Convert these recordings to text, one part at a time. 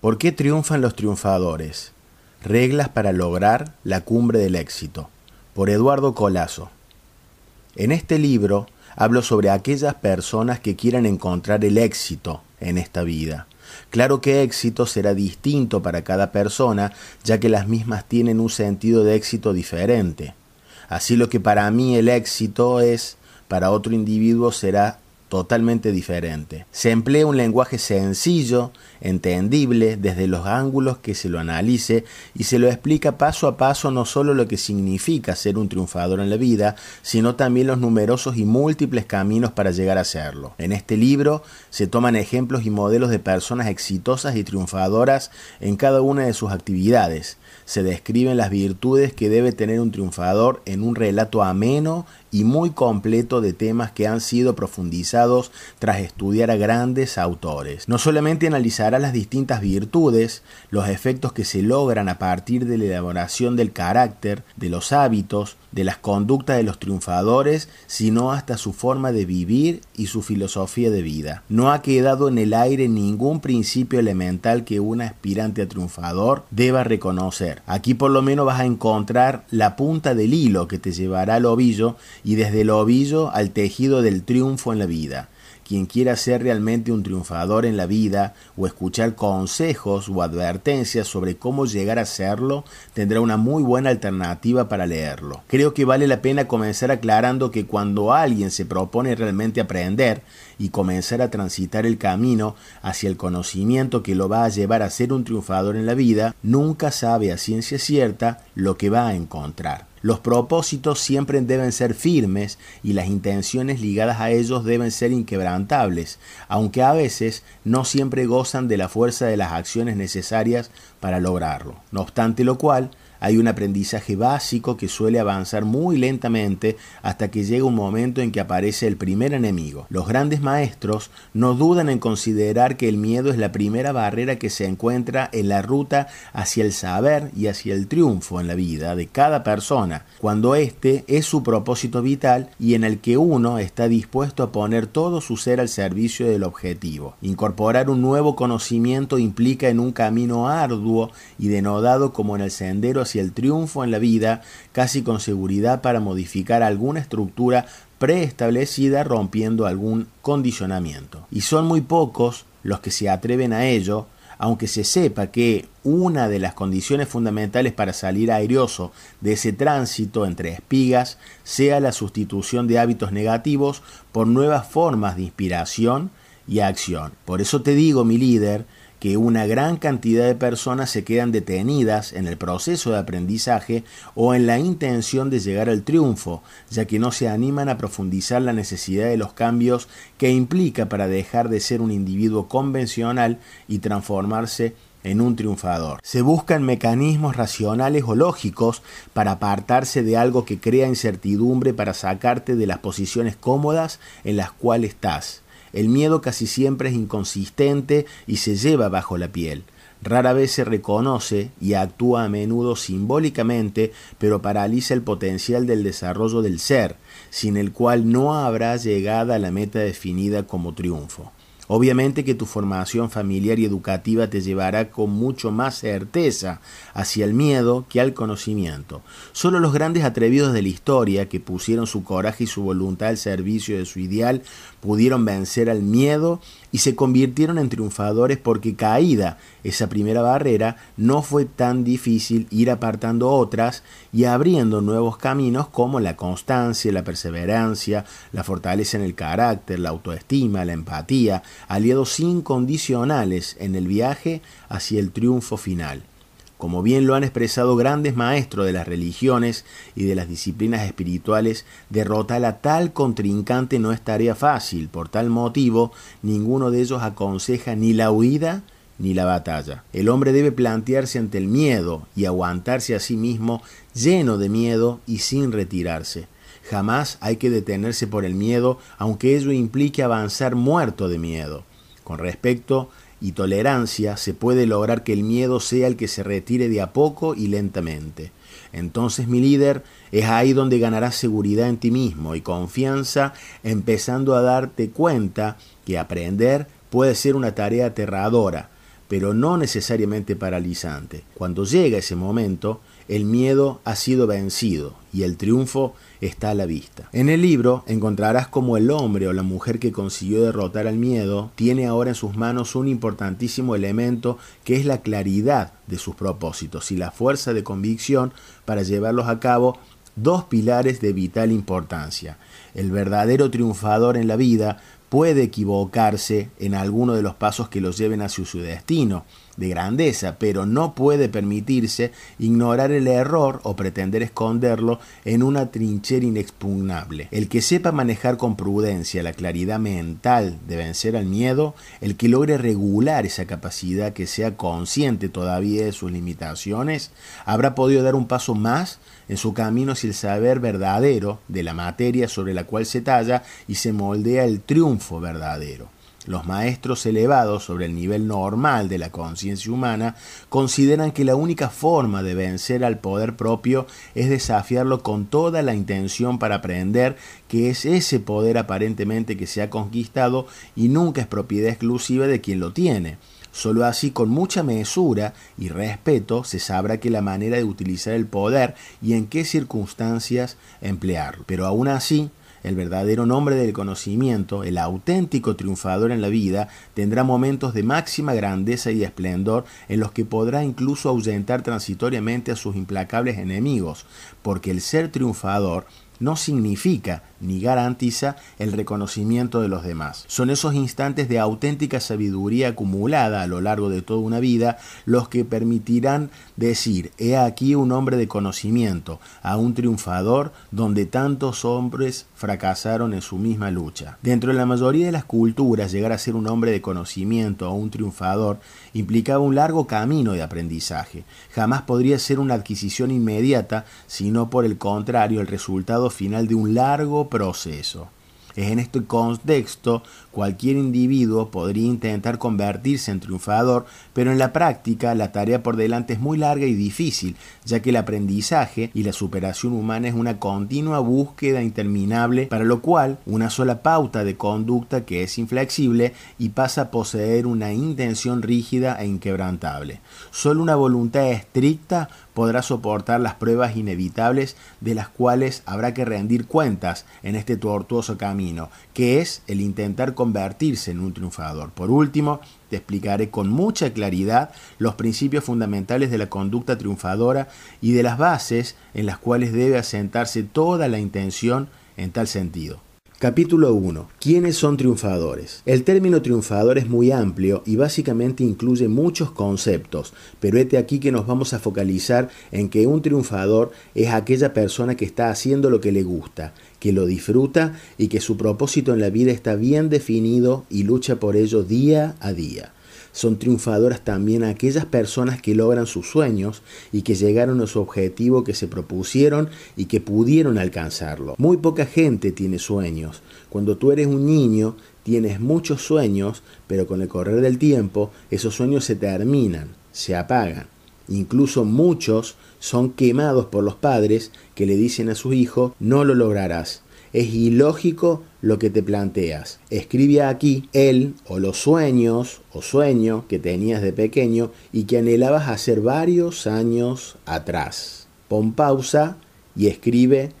¿Por qué triunfan los triunfadores? Reglas para lograr la cumbre del éxito. Por Eduardo Colazo. En este libro hablo sobre aquellas personas que quieran encontrar el éxito en esta vida. Claro que éxito será distinto para cada persona, ya que las mismas tienen un sentido de éxito diferente. Así lo que para mí el éxito es, para otro individuo será totalmente diferente. Se emplea un lenguaje sencillo, entendible desde los ángulos que se lo analice y se lo explica paso a paso no solo lo que significa ser un triunfador en la vida, sino también los numerosos y múltiples caminos para llegar a serlo. En este libro se toman ejemplos y modelos de personas exitosas y triunfadoras en cada una de sus actividades. Se describen las virtudes que debe tener un triunfador en un relato ameno y muy completo de temas que han sido profundizados tras estudiar a grandes autores. No solamente analizará las distintas virtudes, los efectos que se logran a partir de la elaboración del carácter, de los hábitos, de las conductas de los triunfadores, sino hasta su forma de vivir y su filosofía de vida. No ha quedado en el aire ningún principio elemental que un aspirante a triunfador deba reconocer. Aquí por lo menos vas a encontrar la punta del hilo que te llevará al ovillo y desde el ovillo al tejido del triunfo en la vida. Quien quiera ser realmente un triunfador en la vida o escuchar consejos o advertencias sobre cómo llegar a serlo, tendrá una muy buena alternativa para leerlo. Creo que vale la pena comenzar aclarando que cuando alguien se propone realmente aprender y comenzar a transitar el camino hacia el conocimiento que lo va a llevar a ser un triunfador en la vida, nunca sabe a ciencia cierta lo que va a encontrar. Los propósitos siempre deben ser firmes y las intenciones ligadas a ellos deben ser inquebrantables, aunque a veces no siempre gozan de la fuerza de las acciones necesarias para lograrlo. No obstante lo cual, hay un aprendizaje básico que suele avanzar muy lentamente hasta que llega un momento en que aparece el primer enemigo. Los grandes maestros no dudan en considerar que el miedo es la primera barrera que se encuentra en la ruta hacia el saber y hacia el triunfo en la vida de cada persona, cuando éste es su propósito vital y en el que uno está dispuesto a poner todo su ser al servicio del objetivo. Incorporar un nuevo conocimiento implica en un camino arduo y denodado como en el sendero y el triunfo en la vida, casi con seguridad para modificar alguna estructura preestablecida rompiendo algún condicionamiento. Y son muy pocos los que se atreven a ello, aunque se sepa que una de las condiciones fundamentales para salir airoso de ese tránsito entre espigas sea la sustitución de hábitos negativos por nuevas formas de inspiración y acción. Por eso te digo, mi líder, que una gran cantidad de personas se quedan detenidas en el proceso de aprendizaje o en la intención de llegar al triunfo, ya que no se animan a profundizar la necesidad de los cambios que implica para dejar de ser un individuo convencional y transformarse en un triunfador. Se buscan mecanismos racionales o lógicos para apartarse de algo que crea incertidumbre para sacarte de las posiciones cómodas en las cuales estás. El miedo casi siempre es inconsistente y se lleva bajo la piel. Rara vez se reconoce y actúa a menudo simbólicamente, pero paraliza el potencial del desarrollo del ser, sin el cual no habrá llegada a la meta definida como triunfo. Obviamente que tu formación familiar y educativa te llevará con mucho más certeza hacia el miedo que al conocimiento. Solo los grandes atrevidos de la historia que pusieron su coraje y su voluntad al servicio de su ideal pudieron vencer al miedo y se convirtieron en triunfadores porque caída esa primera barrera no fue tan difícil ir apartando otras y abriendo nuevos caminos como la constancia, la perseverancia, la fortaleza en el carácter, la autoestima, la empatía, aliados incondicionales en el viaje hacia el triunfo final como bien lo han expresado grandes maestros de las religiones y de las disciplinas espirituales, derrotar a tal contrincante no es tarea fácil. Por tal motivo, ninguno de ellos aconseja ni la huida ni la batalla. El hombre debe plantearse ante el miedo y aguantarse a sí mismo lleno de miedo y sin retirarse. Jamás hay que detenerse por el miedo, aunque ello implique avanzar muerto de miedo. Con respecto y tolerancia se puede lograr que el miedo sea el que se retire de a poco y lentamente. Entonces mi líder es ahí donde ganarás seguridad en ti mismo y confianza empezando a darte cuenta que aprender puede ser una tarea aterradora, pero no necesariamente paralizante. Cuando llega ese momento, el miedo ha sido vencido y el triunfo está a la vista. En el libro encontrarás cómo el hombre o la mujer que consiguió derrotar al miedo tiene ahora en sus manos un importantísimo elemento que es la claridad de sus propósitos y la fuerza de convicción para llevarlos a cabo dos pilares de vital importancia. El verdadero triunfador en la vida puede equivocarse en alguno de los pasos que lo lleven hacia su destino, de grandeza, pero no puede permitirse ignorar el error o pretender esconderlo en una trinchera inexpugnable. El que sepa manejar con prudencia la claridad mental de vencer al miedo, el que logre regular esa capacidad que sea consciente todavía de sus limitaciones, habrá podido dar un paso más en su camino si el saber verdadero de la materia sobre la cual se talla y se moldea el triunfo verdadero los maestros elevados sobre el nivel normal de la conciencia humana consideran que la única forma de vencer al poder propio es desafiarlo con toda la intención para aprender que es ese poder aparentemente que se ha conquistado y nunca es propiedad exclusiva de quien lo tiene. Solo así, con mucha mesura y respeto, se sabrá que la manera de utilizar el poder y en qué circunstancias emplearlo. Pero aún así, el verdadero nombre del conocimiento, el auténtico triunfador en la vida, tendrá momentos de máxima grandeza y esplendor en los que podrá incluso ahuyentar transitoriamente a sus implacables enemigos, porque el ser triunfador no significa ni garantiza el reconocimiento de los demás. Son esos instantes de auténtica sabiduría acumulada a lo largo de toda una vida los que permitirán decir, he aquí un hombre de conocimiento, a un triunfador donde tantos hombres fracasaron en su misma lucha. Dentro de la mayoría de las culturas, llegar a ser un hombre de conocimiento o un triunfador implicaba un largo camino de aprendizaje. Jamás podría ser una adquisición inmediata, sino por el contrario, el resultado final de un largo proceso. Es en este contexto cualquier individuo podría intentar convertirse en triunfador, pero en la práctica la tarea por delante es muy larga y difícil, ya que el aprendizaje y la superación humana es una continua búsqueda interminable, para lo cual una sola pauta de conducta que es inflexible y pasa a poseer una intención rígida e inquebrantable. Solo una voluntad estricta podrá soportar las pruebas inevitables de las cuales habrá que rendir cuentas en este tortuoso camino, que es el intentar convertirse en un triunfador. Por último, te explicaré con mucha claridad los principios fundamentales de la conducta triunfadora y de las bases en las cuales debe asentarse toda la intención en tal sentido. Capítulo 1. ¿Quiénes son triunfadores? El término triunfador es muy amplio y básicamente incluye muchos conceptos, pero este aquí que nos vamos a focalizar en que un triunfador es aquella persona que está haciendo lo que le gusta, que lo disfruta y que su propósito en la vida está bien definido y lucha por ello día a día. Son triunfadoras también aquellas personas que logran sus sueños y que llegaron a su objetivo que se propusieron y que pudieron alcanzarlo. Muy poca gente tiene sueños. Cuando tú eres un niño, tienes muchos sueños, pero con el correr del tiempo esos sueños se terminan, se apagan. Incluso muchos son quemados por los padres que le dicen a sus hijos, no lo lograrás, es ilógico lo que te planteas. Escribe aquí él o los sueños o sueño que tenías de pequeño y que anhelabas hacer varios años atrás. Pon pausa y escribe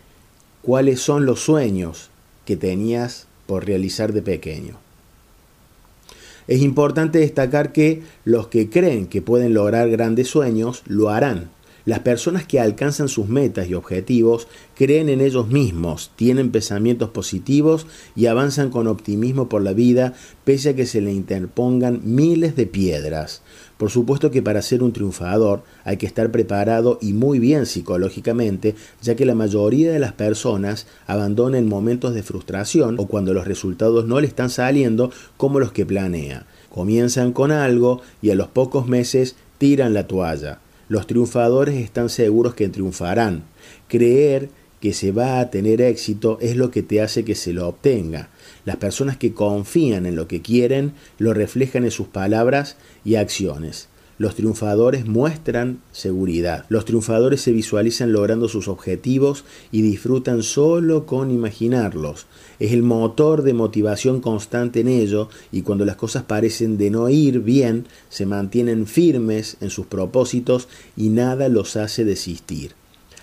cuáles son los sueños que tenías por realizar de pequeño. Es importante destacar que los que creen que pueden lograr grandes sueños lo harán las personas que alcanzan sus metas y objetivos creen en ellos mismos, tienen pensamientos positivos y avanzan con optimismo por la vida pese a que se le interpongan miles de piedras. Por supuesto que para ser un triunfador hay que estar preparado y muy bien psicológicamente, ya que la mayoría de las personas abandonan momentos de frustración o cuando los resultados no le están saliendo como los que planea. Comienzan con algo y a los pocos meses tiran la toalla. Los triunfadores están seguros que triunfarán. Creer que se va a tener éxito es lo que te hace que se lo obtenga. Las personas que confían en lo que quieren lo reflejan en sus palabras y acciones. Los triunfadores muestran seguridad. Los triunfadores se visualizan logrando sus objetivos y disfrutan solo con imaginarlos. Es el motor de motivación constante en ello y cuando las cosas parecen de no ir bien, se mantienen firmes en sus propósitos y nada los hace desistir.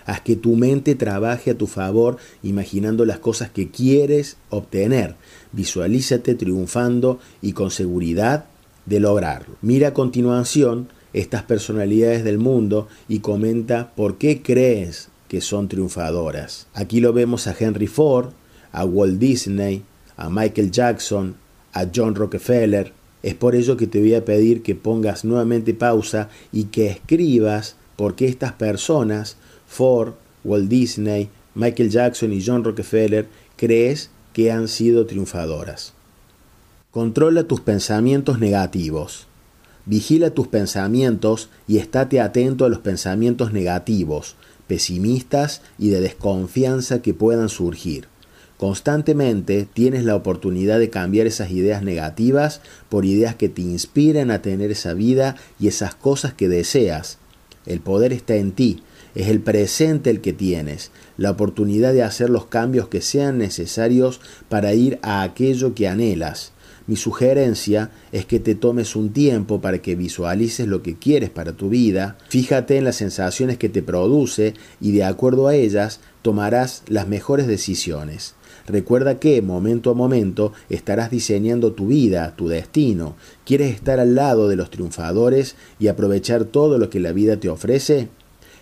Haz que tu mente trabaje a tu favor imaginando las cosas que quieres obtener. Visualízate triunfando y con seguridad de lograrlo. Mira a continuación estas personalidades del mundo y comenta por qué crees que son triunfadoras. Aquí lo vemos a Henry Ford, a Walt Disney, a Michael Jackson, a John Rockefeller. Es por ello que te voy a pedir que pongas nuevamente pausa y que escribas por qué estas personas, Ford, Walt Disney, Michael Jackson y John Rockefeller, crees que han sido triunfadoras. Controla tus pensamientos negativos. Vigila tus pensamientos y estate atento a los pensamientos negativos, pesimistas y de desconfianza que puedan surgir. Constantemente tienes la oportunidad de cambiar esas ideas negativas por ideas que te inspiran a tener esa vida y esas cosas que deseas. El poder está en ti, es el presente el que tienes, la oportunidad de hacer los cambios que sean necesarios para ir a aquello que anhelas. Mi sugerencia es que te tomes un tiempo para que visualices lo que quieres para tu vida, fíjate en las sensaciones que te produce y de acuerdo a ellas tomarás las mejores decisiones. Recuerda que momento a momento estarás diseñando tu vida, tu destino. ¿Quieres estar al lado de los triunfadores y aprovechar todo lo que la vida te ofrece?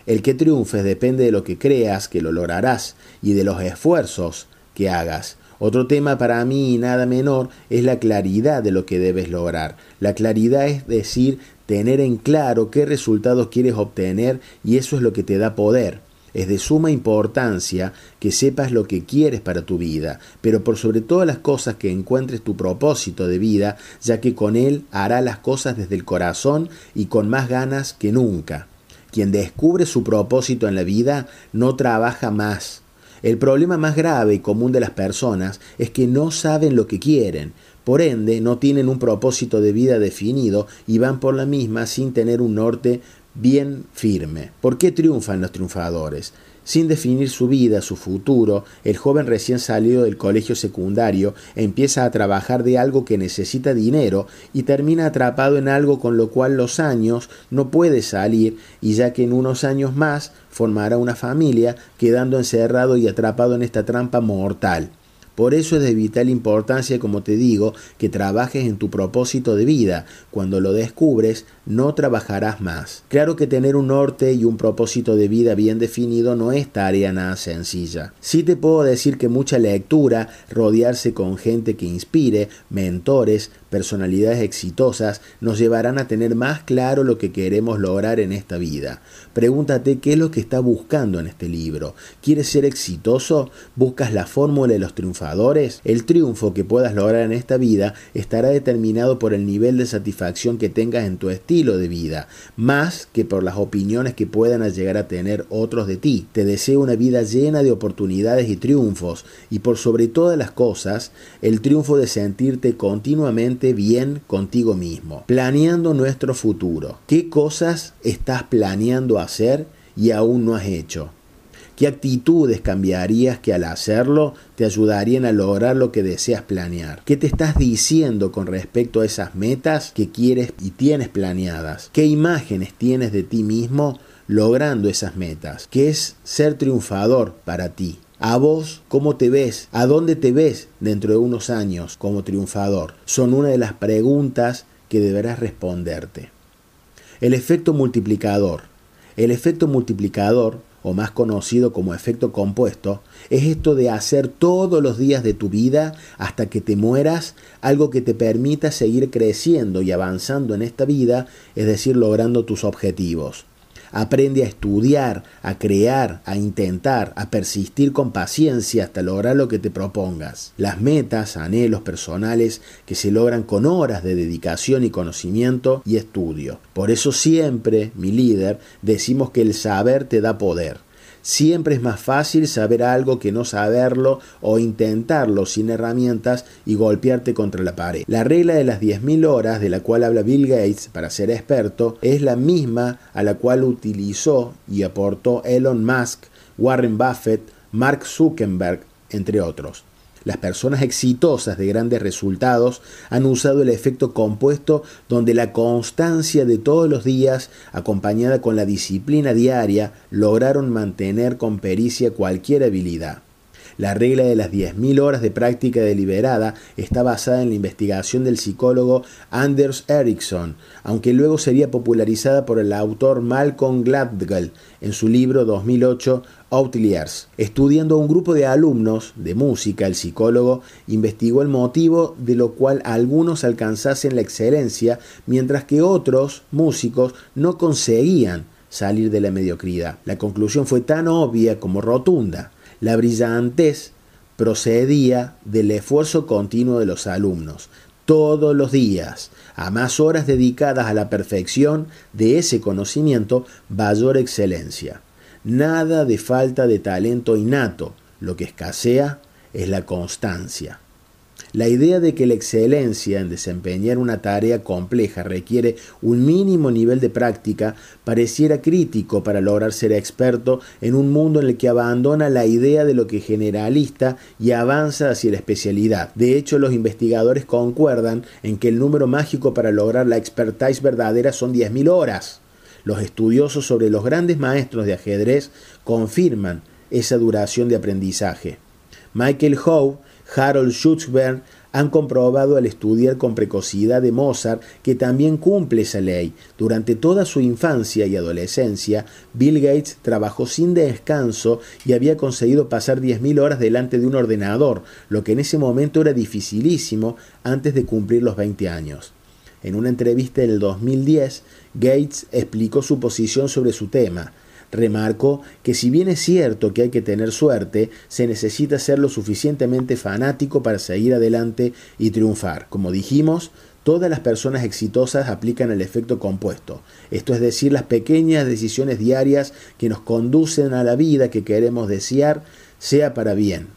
El que triunfes depende de lo que creas que lo lograrás y de los esfuerzos que hagas. Otro tema para mí nada menor es la claridad de lo que debes lograr. La claridad es decir, tener en claro qué resultados quieres obtener y eso es lo que te da poder. Es de suma importancia que sepas lo que quieres para tu vida, pero por sobre todas las cosas que encuentres tu propósito de vida, ya que con él hará las cosas desde el corazón y con más ganas que nunca. Quien descubre su propósito en la vida no trabaja más, el problema más grave y común de las personas es que no saben lo que quieren, por ende no tienen un propósito de vida definido y van por la misma sin tener un norte bien firme. ¿Por qué triunfan los triunfadores? Sin definir su vida, su futuro, el joven recién salido del colegio secundario empieza a trabajar de algo que necesita dinero y termina atrapado en algo con lo cual los años no puede salir y ya que en unos años más formará una familia quedando encerrado y atrapado en esta trampa mortal. Por eso es de vital importancia, como te digo, que trabajes en tu propósito de vida. Cuando lo descubres, no trabajarás más. Claro que tener un norte y un propósito de vida bien definido no es tarea nada sencilla. Sí te puedo decir que mucha lectura, rodearse con gente que inspire, mentores, personalidades exitosas, nos llevarán a tener más claro lo que queremos lograr en esta vida. Pregúntate qué es lo que está buscando en este libro. ¿Quieres ser exitoso? ¿Buscas la fórmula de los triunfadores? El triunfo que puedas lograr en esta vida estará determinado por el nivel de satisfacción que tengas en tu estilo de vida, más que por las opiniones que puedan llegar a tener otros de ti. Te deseo una vida llena de oportunidades y triunfos, y por sobre todas las cosas, el triunfo de sentirte continuamente bien contigo mismo. Planeando nuestro futuro. ¿Qué cosas estás planeando hacer y aún no has hecho? ¿Qué actitudes cambiarías que al hacerlo te ayudarían a lograr lo que deseas planear? ¿Qué te estás diciendo con respecto a esas metas que quieres y tienes planeadas? ¿Qué imágenes tienes de ti mismo logrando esas metas? ¿Qué es ser triunfador para ti? A vos, ¿cómo te ves? ¿A dónde te ves dentro de unos años como triunfador? Son una de las preguntas que deberás responderte. El efecto multiplicador. El efecto multiplicador o más conocido como efecto compuesto, es esto de hacer todos los días de tu vida hasta que te mueras algo que te permita seguir creciendo y avanzando en esta vida, es decir, logrando tus objetivos. Aprende a estudiar, a crear, a intentar, a persistir con paciencia hasta lograr lo que te propongas. Las metas, anhelos personales que se logran con horas de dedicación y conocimiento y estudio. Por eso siempre, mi líder, decimos que el saber te da poder. Siempre es más fácil saber algo que no saberlo o intentarlo sin herramientas y golpearte contra la pared. La regla de las 10.000 horas de la cual habla Bill Gates para ser experto es la misma a la cual utilizó y aportó Elon Musk, Warren Buffett, Mark Zuckerberg, entre otros. Las personas exitosas de grandes resultados han usado el efecto compuesto donde la constancia de todos los días, acompañada con la disciplina diaria, lograron mantener con pericia cualquier habilidad. La regla de las 10.000 horas de práctica deliberada está basada en la investigación del psicólogo Anders Ericsson, aunque luego sería popularizada por el autor Malcolm Gladwell en su libro 2008 Outliers. Estudiando a un grupo de alumnos de música, el psicólogo investigó el motivo de lo cual algunos alcanzasen la excelencia, mientras que otros músicos no conseguían salir de la mediocridad. La conclusión fue tan obvia como rotunda. La brillantez procedía del esfuerzo continuo de los alumnos, todos los días, a más horas dedicadas a la perfección de ese conocimiento, mayor excelencia. Nada de falta de talento innato. Lo que escasea es la constancia. La idea de que la excelencia en desempeñar una tarea compleja requiere un mínimo nivel de práctica pareciera crítico para lograr ser experto en un mundo en el que abandona la idea de lo que generalista y avanza hacia la especialidad. De hecho, los investigadores concuerdan en que el número mágico para lograr la expertise verdadera son 10.000 horas. Los estudiosos sobre los grandes maestros de ajedrez confirman esa duración de aprendizaje. Michael Howe, Harold Schutzberg han comprobado al estudiar con precocidad de Mozart que también cumple esa ley. Durante toda su infancia y adolescencia, Bill Gates trabajó sin descanso y había conseguido pasar 10.000 horas delante de un ordenador, lo que en ese momento era dificilísimo antes de cumplir los 20 años. En una entrevista el 2010, Gates explicó su posición sobre su tema. Remarcó que si bien es cierto que hay que tener suerte, se necesita ser lo suficientemente fanático para seguir adelante y triunfar. Como dijimos, todas las personas exitosas aplican el efecto compuesto, esto es decir, las pequeñas decisiones diarias que nos conducen a la vida que queremos desear, sea para bien.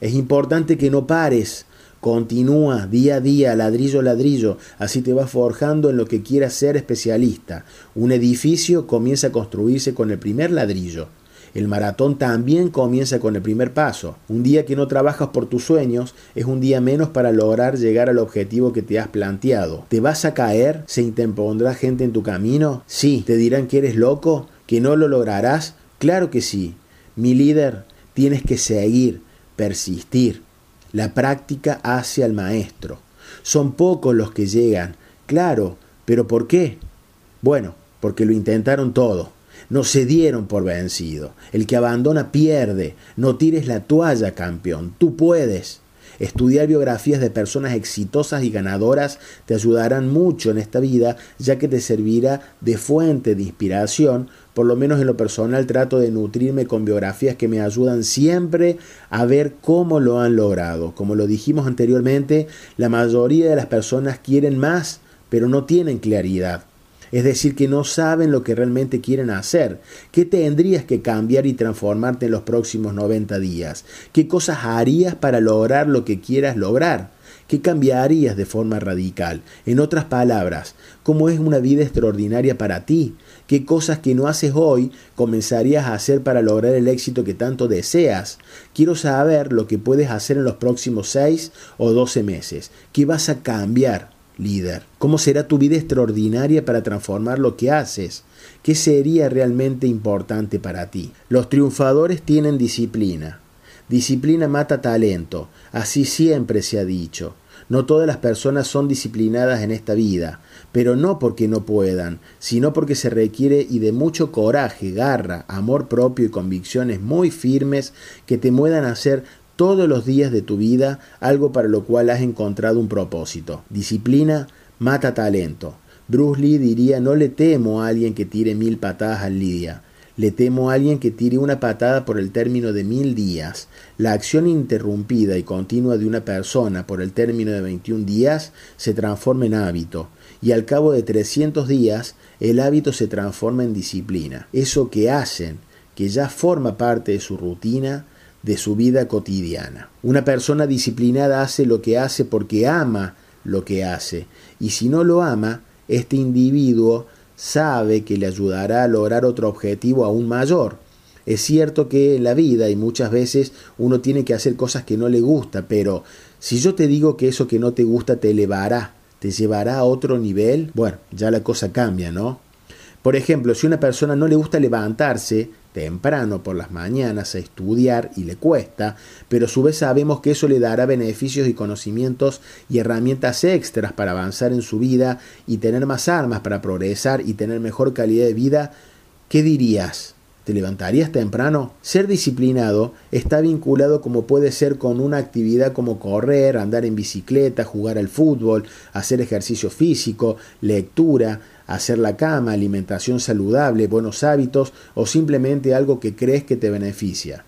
Es importante que no pares Continúa día a día, ladrillo a ladrillo, así te vas forjando en lo que quieras ser especialista. Un edificio comienza a construirse con el primer ladrillo. El maratón también comienza con el primer paso. Un día que no trabajas por tus sueños es un día menos para lograr llegar al objetivo que te has planteado. ¿Te vas a caer? ¿Se interpondrá gente en tu camino? Sí. ¿Te dirán que eres loco? ¿Que no lo lograrás? Claro que sí. Mi líder, tienes que seguir, persistir. La práctica hace al maestro. Son pocos los que llegan, claro, pero ¿por qué? Bueno, porque lo intentaron todo. No se dieron por vencido. El que abandona pierde. No tires la toalla, campeón. Tú puedes. Estudiar biografías de personas exitosas y ganadoras te ayudarán mucho en esta vida, ya que te servirá de fuente de inspiración por lo menos en lo personal trato de nutrirme con biografías que me ayudan siempre a ver cómo lo han logrado. Como lo dijimos anteriormente, la mayoría de las personas quieren más, pero no tienen claridad. Es decir, que no saben lo que realmente quieren hacer. ¿Qué tendrías que cambiar y transformarte en los próximos 90 días? ¿Qué cosas harías para lograr lo que quieras lograr? ¿Qué cambiarías de forma radical? En otras palabras, ¿cómo es una vida extraordinaria para ti? qué cosas que no haces hoy comenzarías a hacer para lograr el éxito que tanto deseas. Quiero saber lo que puedes hacer en los próximos 6 o 12 meses. ¿Qué vas a cambiar, líder? ¿Cómo será tu vida extraordinaria para transformar lo que haces? ¿Qué sería realmente importante para ti? Los triunfadores tienen disciplina. Disciplina mata talento, así siempre se ha dicho. No todas las personas son disciplinadas en esta vida pero no porque no puedan, sino porque se requiere y de mucho coraje, garra, amor propio y convicciones muy firmes que te muevan a hacer todos los días de tu vida algo para lo cual has encontrado un propósito. Disciplina mata talento. Bruce Lee diría no le temo a alguien que tire mil patadas al Lidia, Le temo a alguien que tire una patada por el término de mil días. La acción interrumpida y continua de una persona por el término de 21 días se transforma en hábito y al cabo de 300 días el hábito se transforma en disciplina. Eso que hacen, que ya forma parte de su rutina, de su vida cotidiana. Una persona disciplinada hace lo que hace porque ama lo que hace y si no lo ama, este individuo sabe que le ayudará a lograr otro objetivo aún mayor. Es cierto que en la vida y muchas veces uno tiene que hacer cosas que no le gusta, pero si yo te digo que eso que no te gusta te elevará, te llevará a otro nivel, bueno, ya la cosa cambia, ¿no? Por ejemplo, si una persona no le gusta levantarse temprano por las mañanas a estudiar y le cuesta, pero a su vez sabemos que eso le dará beneficios y conocimientos y herramientas extras para avanzar en su vida y tener más armas para progresar y tener mejor calidad de vida, ¿qué dirías? ¿Te levantarías temprano? Ser disciplinado está vinculado como puede ser con una actividad como correr, andar en bicicleta, jugar al fútbol, hacer ejercicio físico, lectura, hacer la cama, alimentación saludable, buenos hábitos o simplemente algo que crees que te beneficia.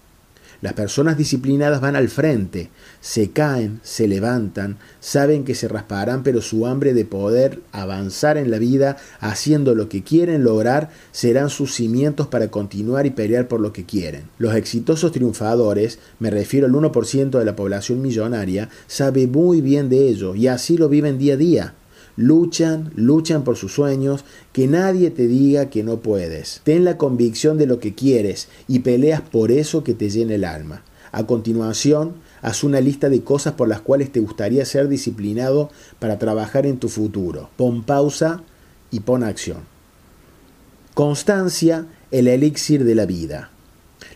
Las personas disciplinadas van al frente, se caen, se levantan, saben que se rasparán, pero su hambre de poder avanzar en la vida haciendo lo que quieren lograr serán sus cimientos para continuar y pelear por lo que quieren. Los exitosos triunfadores, me refiero al 1% de la población millonaria, sabe muy bien de ello y así lo viven día a día luchan, luchan por sus sueños, que nadie te diga que no puedes. Ten la convicción de lo que quieres y peleas por eso que te llena el alma. A continuación, haz una lista de cosas por las cuales te gustaría ser disciplinado para trabajar en tu futuro. Pon pausa y pon acción. Constancia, el elixir de la vida.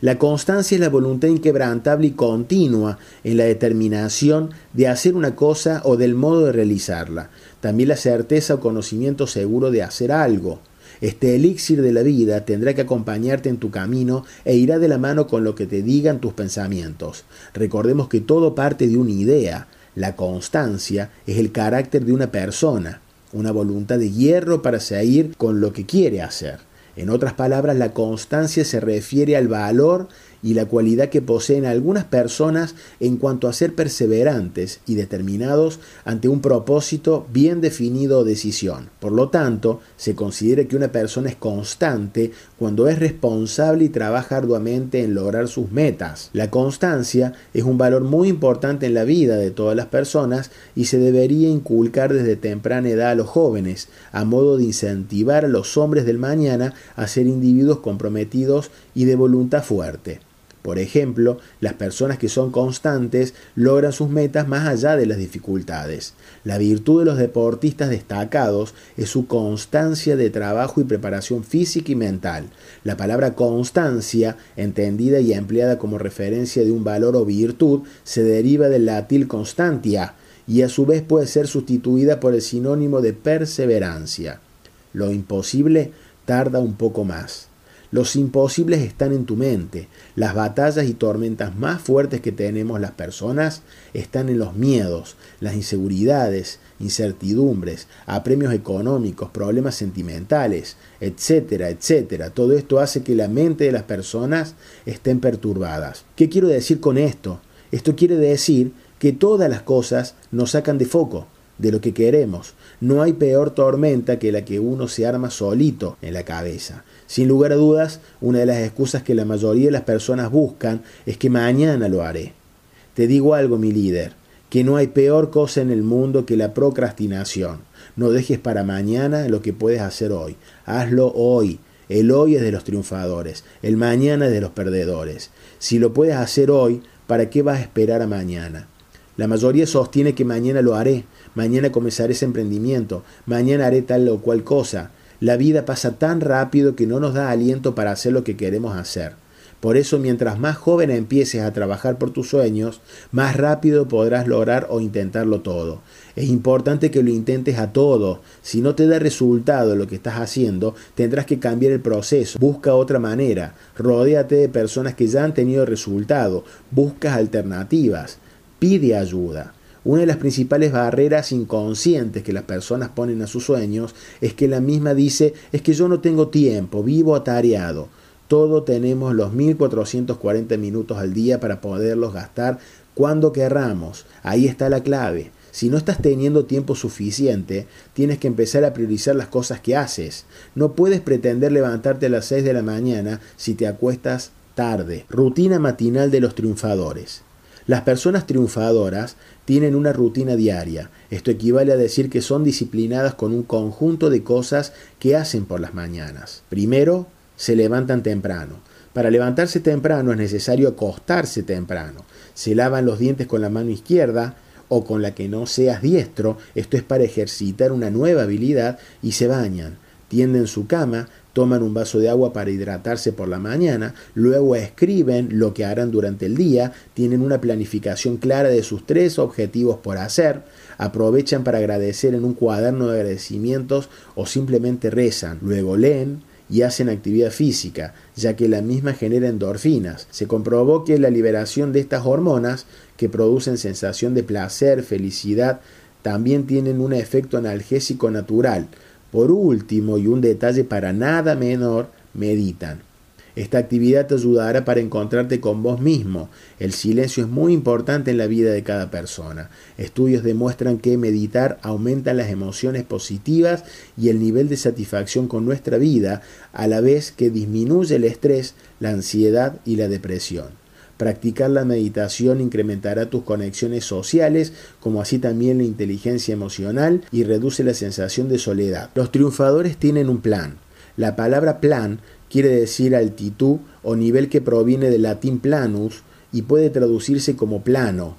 La constancia es la voluntad inquebrantable y continua en la determinación de hacer una cosa o del modo de realizarla también la certeza o conocimiento seguro de hacer algo. Este elixir de la vida tendrá que acompañarte en tu camino e irá de la mano con lo que te digan tus pensamientos. Recordemos que todo parte de una idea. La constancia es el carácter de una persona, una voluntad de hierro para seguir con lo que quiere hacer. En otras palabras, la constancia se refiere al valor y la cualidad que poseen algunas personas en cuanto a ser perseverantes y determinados ante un propósito bien definido o decisión. Por lo tanto, se considera que una persona es constante cuando es responsable y trabaja arduamente en lograr sus metas. La constancia es un valor muy importante en la vida de todas las personas y se debería inculcar desde temprana edad a los jóvenes, a modo de incentivar a los hombres del mañana a ser individuos comprometidos y de voluntad fuerte. Por ejemplo, las personas que son constantes logran sus metas más allá de las dificultades. La virtud de los deportistas destacados es su constancia de trabajo y preparación física y mental. La palabra constancia, entendida y empleada como referencia de un valor o virtud, se deriva del latín constantia y a su vez puede ser sustituida por el sinónimo de perseverancia. Lo imposible tarda un poco más. Los imposibles están en tu mente. Las batallas y tormentas más fuertes que tenemos las personas están en los miedos, las inseguridades, incertidumbres, apremios económicos, problemas sentimentales, etcétera, etcétera. Todo esto hace que la mente de las personas estén perturbadas. ¿Qué quiero decir con esto? Esto quiere decir que todas las cosas nos sacan de foco de lo que queremos. No hay peor tormenta que la que uno se arma solito en la cabeza. Sin lugar a dudas, una de las excusas que la mayoría de las personas buscan es que mañana lo haré. Te digo algo, mi líder, que no hay peor cosa en el mundo que la procrastinación. No dejes para mañana lo que puedes hacer hoy. Hazlo hoy. El hoy es de los triunfadores, el mañana es de los perdedores. Si lo puedes hacer hoy, ¿para qué vas a esperar a mañana? La mayoría sostiene que mañana lo haré, mañana comenzaré ese emprendimiento, mañana haré tal o cual cosa. La vida pasa tan rápido que no nos da aliento para hacer lo que queremos hacer. Por eso, mientras más joven empieces a trabajar por tus sueños, más rápido podrás lograr o intentarlo todo. Es importante que lo intentes a todo. Si no te da resultado lo que estás haciendo, tendrás que cambiar el proceso. Busca otra manera. Rodéate de personas que ya han tenido resultado. Buscas alternativas. Pide ayuda. Una de las principales barreras inconscientes que las personas ponen a sus sueños es que la misma dice, es que yo no tengo tiempo, vivo atareado. Todo tenemos los 1440 minutos al día para poderlos gastar cuando querramos. Ahí está la clave. Si no estás teniendo tiempo suficiente, tienes que empezar a priorizar las cosas que haces. No puedes pretender levantarte a las 6 de la mañana si te acuestas tarde. Rutina matinal de los triunfadores. Las personas triunfadoras tienen una rutina diaria. Esto equivale a decir que son disciplinadas con un conjunto de cosas que hacen por las mañanas. Primero, se levantan temprano. Para levantarse temprano es necesario acostarse temprano. Se lavan los dientes con la mano izquierda o con la que no seas diestro. Esto es para ejercitar una nueva habilidad y se bañan. Tienden su cama, toman un vaso de agua para hidratarse por la mañana, luego escriben lo que harán durante el día, tienen una planificación clara de sus tres objetivos por hacer, aprovechan para agradecer en un cuaderno de agradecimientos o simplemente rezan, luego leen, y hacen actividad física, ya que la misma genera endorfinas. Se comprobó que la liberación de estas hormonas, que producen sensación de placer, felicidad, también tienen un efecto analgésico natural, por último, y un detalle para nada menor, meditan. Esta actividad te ayudará para encontrarte con vos mismo. El silencio es muy importante en la vida de cada persona. Estudios demuestran que meditar aumenta las emociones positivas y el nivel de satisfacción con nuestra vida, a la vez que disminuye el estrés, la ansiedad y la depresión. Practicar la meditación incrementará tus conexiones sociales, como así también la inteligencia emocional y reduce la sensación de soledad. Los triunfadores tienen un plan. La palabra plan quiere decir altitud o nivel que proviene del latín planus y puede traducirse como plano,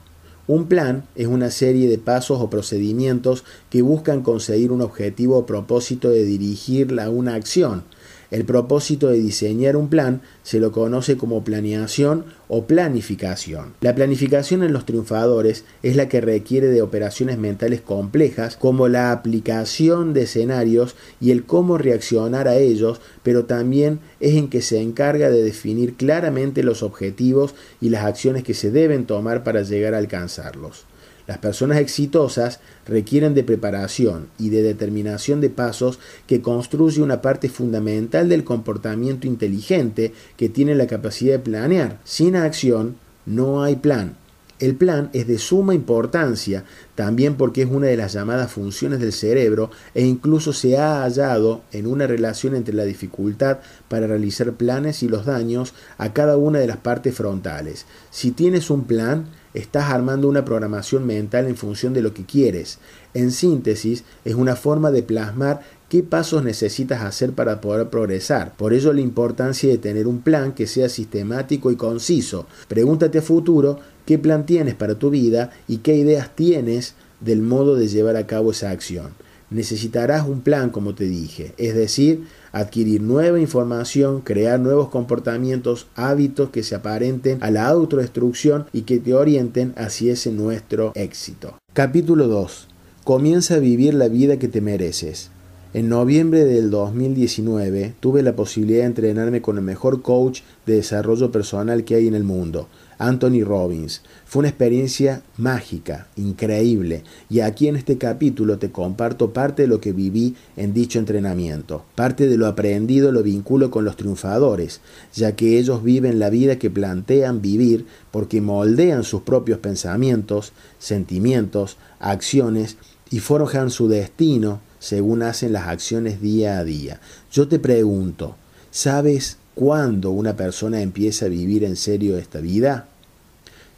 un plan es una serie de pasos o procedimientos que buscan conseguir un objetivo o propósito de dirigir a una acción. El propósito de diseñar un plan se lo conoce como planeación o planificación. La planificación en los triunfadores es la que requiere de operaciones mentales complejas como la aplicación de escenarios y el cómo reaccionar a ellos, pero también es en que se encarga de definir claramente los objetivos y las acciones que se deben tomar para llegar a alcanzarlos. Las personas exitosas requieren de preparación y de determinación de pasos que construye una parte fundamental del comportamiento inteligente que tiene la capacidad de planear. Sin acción no hay plan. El plan es de suma importancia, también porque es una de las llamadas funciones del cerebro e incluso se ha hallado en una relación entre la dificultad para realizar planes y los daños a cada una de las partes frontales. Si tienes un plan, estás armando una programación mental en función de lo que quieres. En síntesis, es una forma de plasmar qué pasos necesitas hacer para poder progresar. Por ello la importancia de tener un plan que sea sistemático y conciso. Pregúntate a futuro qué plan tienes para tu vida y qué ideas tienes del modo de llevar a cabo esa acción. Necesitarás un plan, como te dije, es decir, adquirir nueva información, crear nuevos comportamientos, hábitos que se aparenten a la autodestrucción y que te orienten hacia ese nuestro éxito. Capítulo 2. Comienza a vivir la vida que te mereces. En noviembre del 2019 tuve la posibilidad de entrenarme con el mejor coach de desarrollo personal que hay en el mundo, Anthony Robbins, fue una experiencia mágica, increíble, y aquí en este capítulo te comparto parte de lo que viví en dicho entrenamiento. Parte de lo aprendido lo vinculo con los triunfadores, ya que ellos viven la vida que plantean vivir porque moldean sus propios pensamientos, sentimientos, acciones y forjan su destino según hacen las acciones día a día. Yo te pregunto, ¿sabes cuándo una persona empieza a vivir en serio esta vida?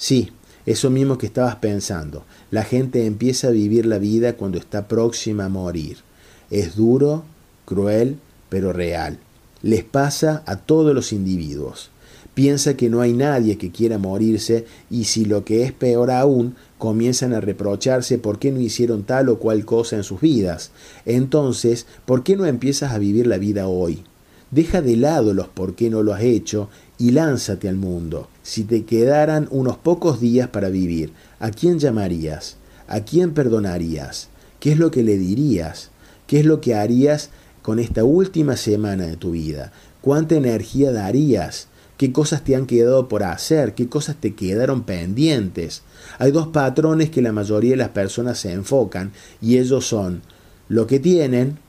Sí, eso mismo que estabas pensando. La gente empieza a vivir la vida cuando está próxima a morir. Es duro, cruel, pero real. Les pasa a todos los individuos. Piensa que no hay nadie que quiera morirse y si lo que es peor aún, comienzan a reprocharse por qué no hicieron tal o cual cosa en sus vidas. Entonces, ¿por qué no empiezas a vivir la vida hoy? Deja de lado los por qué no lo has hecho y lánzate al mundo. Si te quedaran unos pocos días para vivir, ¿a quién llamarías? ¿A quién perdonarías? ¿Qué es lo que le dirías? ¿Qué es lo que harías con esta última semana de tu vida? ¿Cuánta energía darías? ¿Qué cosas te han quedado por hacer? ¿Qué cosas te quedaron pendientes? Hay dos patrones que la mayoría de las personas se enfocan y ellos son lo que tienen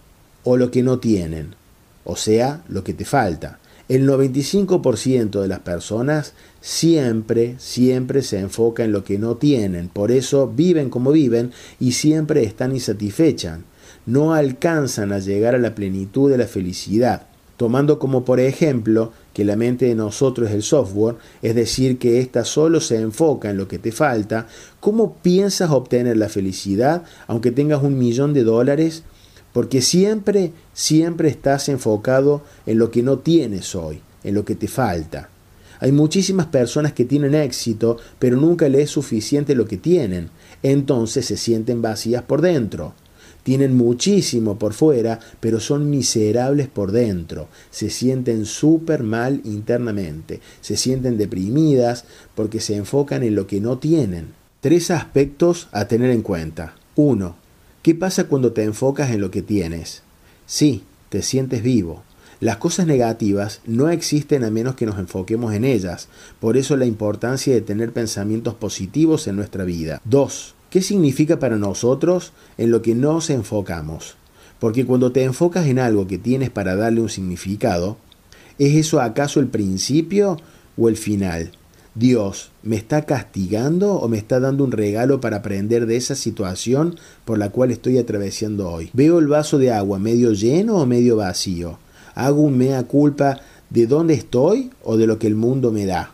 o lo que no tienen, o sea, lo que te falta. El 95% de las personas siempre, siempre se enfoca en lo que no tienen, por eso viven como viven y siempre están insatisfechas, no alcanzan a llegar a la plenitud de la felicidad, tomando como por ejemplo que la mente de nosotros es el software, es decir, que ésta solo se enfoca en lo que te falta, ¿cómo piensas obtener la felicidad aunque tengas un millón de dólares? Porque siempre, siempre estás enfocado en lo que no tienes hoy, en lo que te falta. Hay muchísimas personas que tienen éxito, pero nunca les es suficiente lo que tienen. Entonces se sienten vacías por dentro. Tienen muchísimo por fuera, pero son miserables por dentro. Se sienten súper mal internamente. Se sienten deprimidas porque se enfocan en lo que no tienen. Tres aspectos a tener en cuenta. 1. ¿Qué pasa cuando te enfocas en lo que tienes? Sí, te sientes vivo, las cosas negativas no existen a menos que nos enfoquemos en ellas, por eso la importancia de tener pensamientos positivos en nuestra vida. 2. ¿Qué significa para nosotros en lo que nos enfocamos? Porque cuando te enfocas en algo que tienes para darle un significado, ¿es eso acaso el principio o el final? Dios, ¿me está castigando o me está dando un regalo para aprender de esa situación por la cual estoy atravesando hoy? ¿Veo el vaso de agua medio lleno o medio vacío? hago un mea culpa de dónde estoy o de lo que el mundo me da.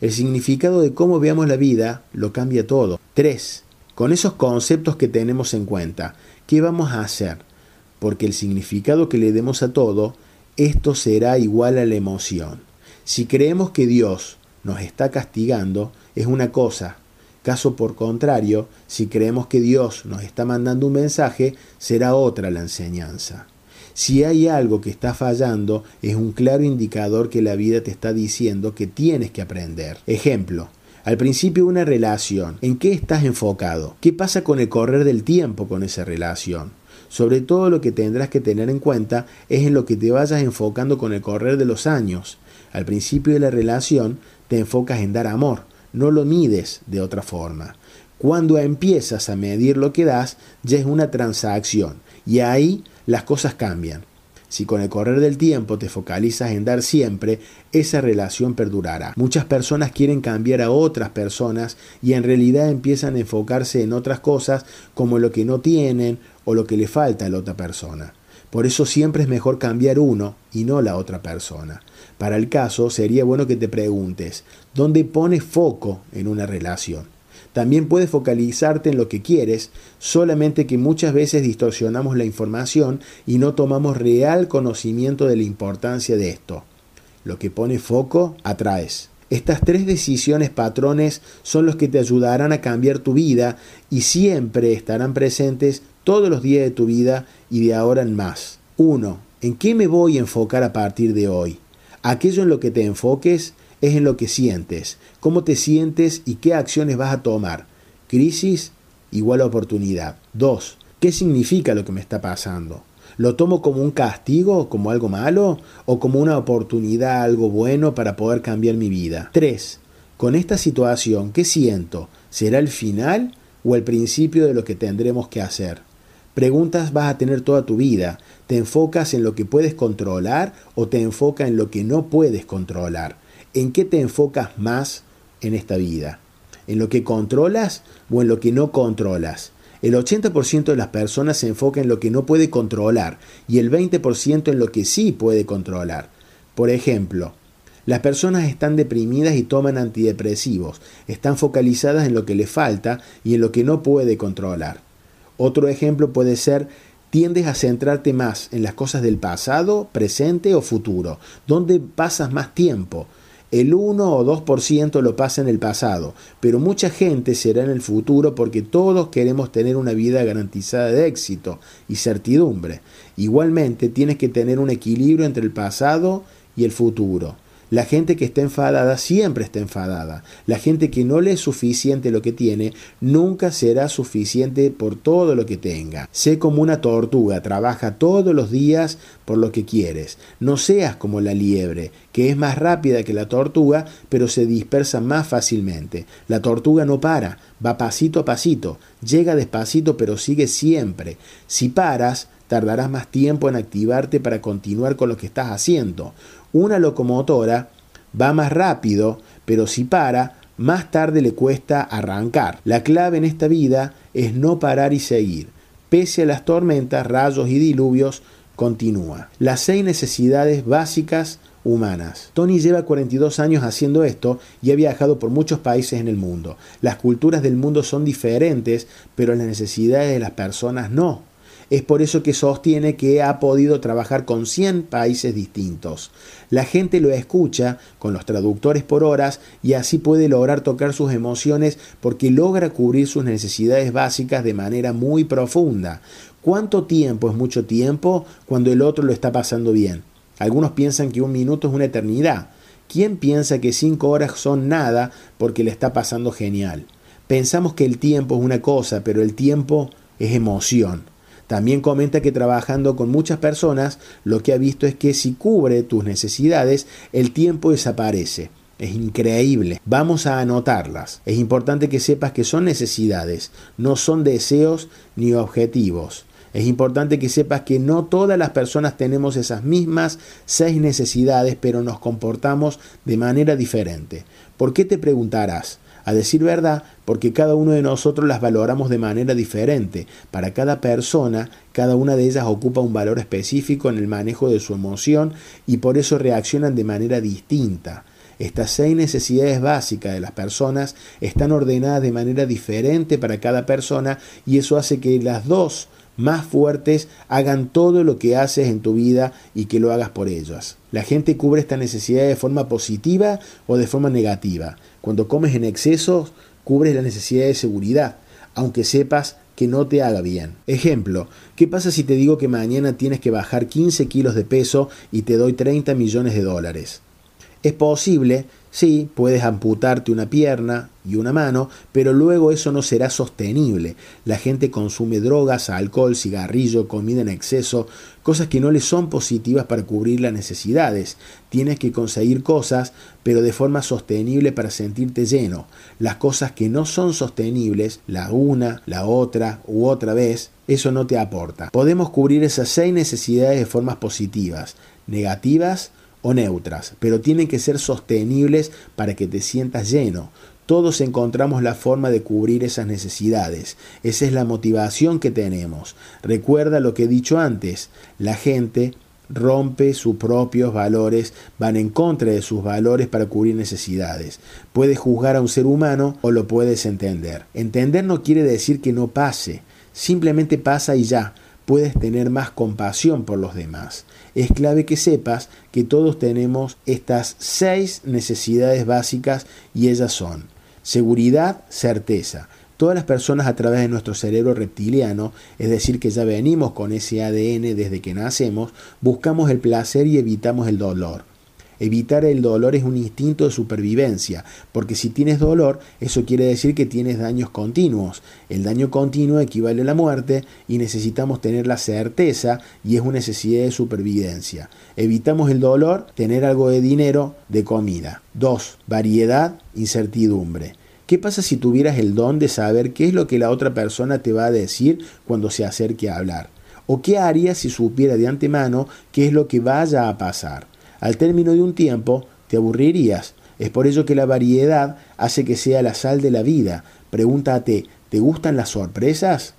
El significado de cómo veamos la vida lo cambia todo. 3. Con esos conceptos que tenemos en cuenta, ¿qué vamos a hacer? Porque el significado que le demos a todo, esto será igual a la emoción. Si creemos que Dios nos está castigando, es una cosa. Caso por contrario, si creemos que Dios nos está mandando un mensaje, será otra la enseñanza. Si hay algo que está fallando, es un claro indicador que la vida te está diciendo que tienes que aprender. Ejemplo, al principio una relación, ¿en qué estás enfocado? ¿Qué pasa con el correr del tiempo con esa relación? Sobre todo lo que tendrás que tener en cuenta es en lo que te vayas enfocando con el correr de los años. Al principio de la relación te enfocas en dar amor, no lo mides de otra forma. Cuando empiezas a medir lo que das, ya es una transacción y ahí las cosas cambian. Si con el correr del tiempo te focalizas en dar siempre, esa relación perdurará. Muchas personas quieren cambiar a otras personas y en realidad empiezan a enfocarse en otras cosas como lo que no tienen o lo que le falta a la otra persona. Por eso siempre es mejor cambiar uno y no la otra persona. Para el caso sería bueno que te preguntes, ¿dónde pones foco en una relación? También puedes focalizarte en lo que quieres, solamente que muchas veces distorsionamos la información y no tomamos real conocimiento de la importancia de esto. Lo que pone foco, atraes. Estas tres decisiones patrones son los que te ayudarán a cambiar tu vida y siempre estarán presentes todos los días de tu vida y de ahora en más. 1. ¿En qué me voy a enfocar a partir de hoy? Aquello en lo que te enfoques es en lo que sientes, cómo te sientes y qué acciones vas a tomar. Crisis igual a oportunidad. 2. ¿Qué significa lo que me está pasando? ¿Lo tomo como un castigo, como algo malo, o como una oportunidad, algo bueno para poder cambiar mi vida? 3. Con esta situación, ¿qué siento? ¿Será el final o el principio de lo que tendremos que hacer? Preguntas vas a tener toda tu vida. ¿Te enfocas en lo que puedes controlar o te enfocas en lo que no puedes controlar? en qué te enfocas más en esta vida, en lo que controlas o en lo que no controlas. El 80% de las personas se enfoca en lo que no puede controlar y el 20% en lo que sí puede controlar. Por ejemplo, las personas están deprimidas y toman antidepresivos, están focalizadas en lo que les falta y en lo que no puede controlar. Otro ejemplo puede ser tiendes a centrarte más en las cosas del pasado, presente o futuro, ¿Dónde pasas más tiempo, el 1 o 2% lo pasa en el pasado, pero mucha gente será en el futuro porque todos queremos tener una vida garantizada de éxito y certidumbre. Igualmente tienes que tener un equilibrio entre el pasado y el futuro. La gente que está enfadada siempre está enfadada. La gente que no le es suficiente lo que tiene, nunca será suficiente por todo lo que tenga. Sé como una tortuga, trabaja todos los días por lo que quieres. No seas como la liebre, que es más rápida que la tortuga, pero se dispersa más fácilmente. La tortuga no para, va pasito a pasito, llega despacito, pero sigue siempre. Si paras, tardarás más tiempo en activarte para continuar con lo que estás haciendo. Una locomotora va más rápido, pero si para, más tarde le cuesta arrancar. La clave en esta vida es no parar y seguir. Pese a las tormentas, rayos y diluvios, continúa. Las seis necesidades básicas humanas. Tony lleva 42 años haciendo esto y ha viajado por muchos países en el mundo. Las culturas del mundo son diferentes, pero las necesidades de las personas no. Es por eso que sostiene que ha podido trabajar con 100 países distintos. La gente lo escucha con los traductores por horas y así puede lograr tocar sus emociones porque logra cubrir sus necesidades básicas de manera muy profunda. ¿Cuánto tiempo es mucho tiempo cuando el otro lo está pasando bien? Algunos piensan que un minuto es una eternidad. ¿Quién piensa que cinco horas son nada porque le está pasando genial? Pensamos que el tiempo es una cosa, pero el tiempo es emoción. También comenta que trabajando con muchas personas, lo que ha visto es que si cubre tus necesidades, el tiempo desaparece. Es increíble. Vamos a anotarlas. Es importante que sepas que son necesidades, no son deseos ni objetivos. Es importante que sepas que no todas las personas tenemos esas mismas seis necesidades, pero nos comportamos de manera diferente. ¿Por qué te preguntarás? A decir verdad, porque cada uno de nosotros las valoramos de manera diferente. Para cada persona, cada una de ellas ocupa un valor específico en el manejo de su emoción y por eso reaccionan de manera distinta. Estas seis necesidades básicas de las personas están ordenadas de manera diferente para cada persona y eso hace que las dos más fuertes hagan todo lo que haces en tu vida y que lo hagas por ellas. La gente cubre esta necesidad de forma positiva o de forma negativa. Cuando comes en exceso, cubres la necesidad de seguridad, aunque sepas que no te haga bien. Ejemplo, ¿qué pasa si te digo que mañana tienes que bajar 15 kilos de peso y te doy 30 millones de dólares? Es posible, sí, puedes amputarte una pierna y una mano, pero luego eso no será sostenible. La gente consume drogas, alcohol, cigarrillo, comida en exceso, cosas que no le son positivas para cubrir las necesidades. Tienes que conseguir cosas, pero de forma sostenible para sentirte lleno. Las cosas que no son sostenibles, la una, la otra u otra vez, eso no te aporta. Podemos cubrir esas seis necesidades de formas positivas. Negativas, o neutras, pero tienen que ser sostenibles para que te sientas lleno. Todos encontramos la forma de cubrir esas necesidades. Esa es la motivación que tenemos. Recuerda lo que he dicho antes. La gente rompe sus propios valores, van en contra de sus valores para cubrir necesidades. Puedes juzgar a un ser humano o lo puedes entender. Entender no quiere decir que no pase, simplemente pasa y ya. Puedes tener más compasión por los demás es clave que sepas que todos tenemos estas seis necesidades básicas y ellas son seguridad, certeza. Todas las personas a través de nuestro cerebro reptiliano, es decir, que ya venimos con ese ADN desde que nacemos, buscamos el placer y evitamos el dolor. Evitar el dolor es un instinto de supervivencia, porque si tienes dolor, eso quiere decir que tienes daños continuos. El daño continuo equivale a la muerte y necesitamos tener la certeza y es una necesidad de supervivencia. Evitamos el dolor, tener algo de dinero, de comida. 2. Variedad, incertidumbre. ¿Qué pasa si tuvieras el don de saber qué es lo que la otra persona te va a decir cuando se acerque a hablar? ¿O qué harías si supiera de antemano qué es lo que vaya a pasar? Al término de un tiempo, te aburrirías. Es por ello que la variedad hace que sea la sal de la vida. Pregúntate, ¿te gustan las sorpresas?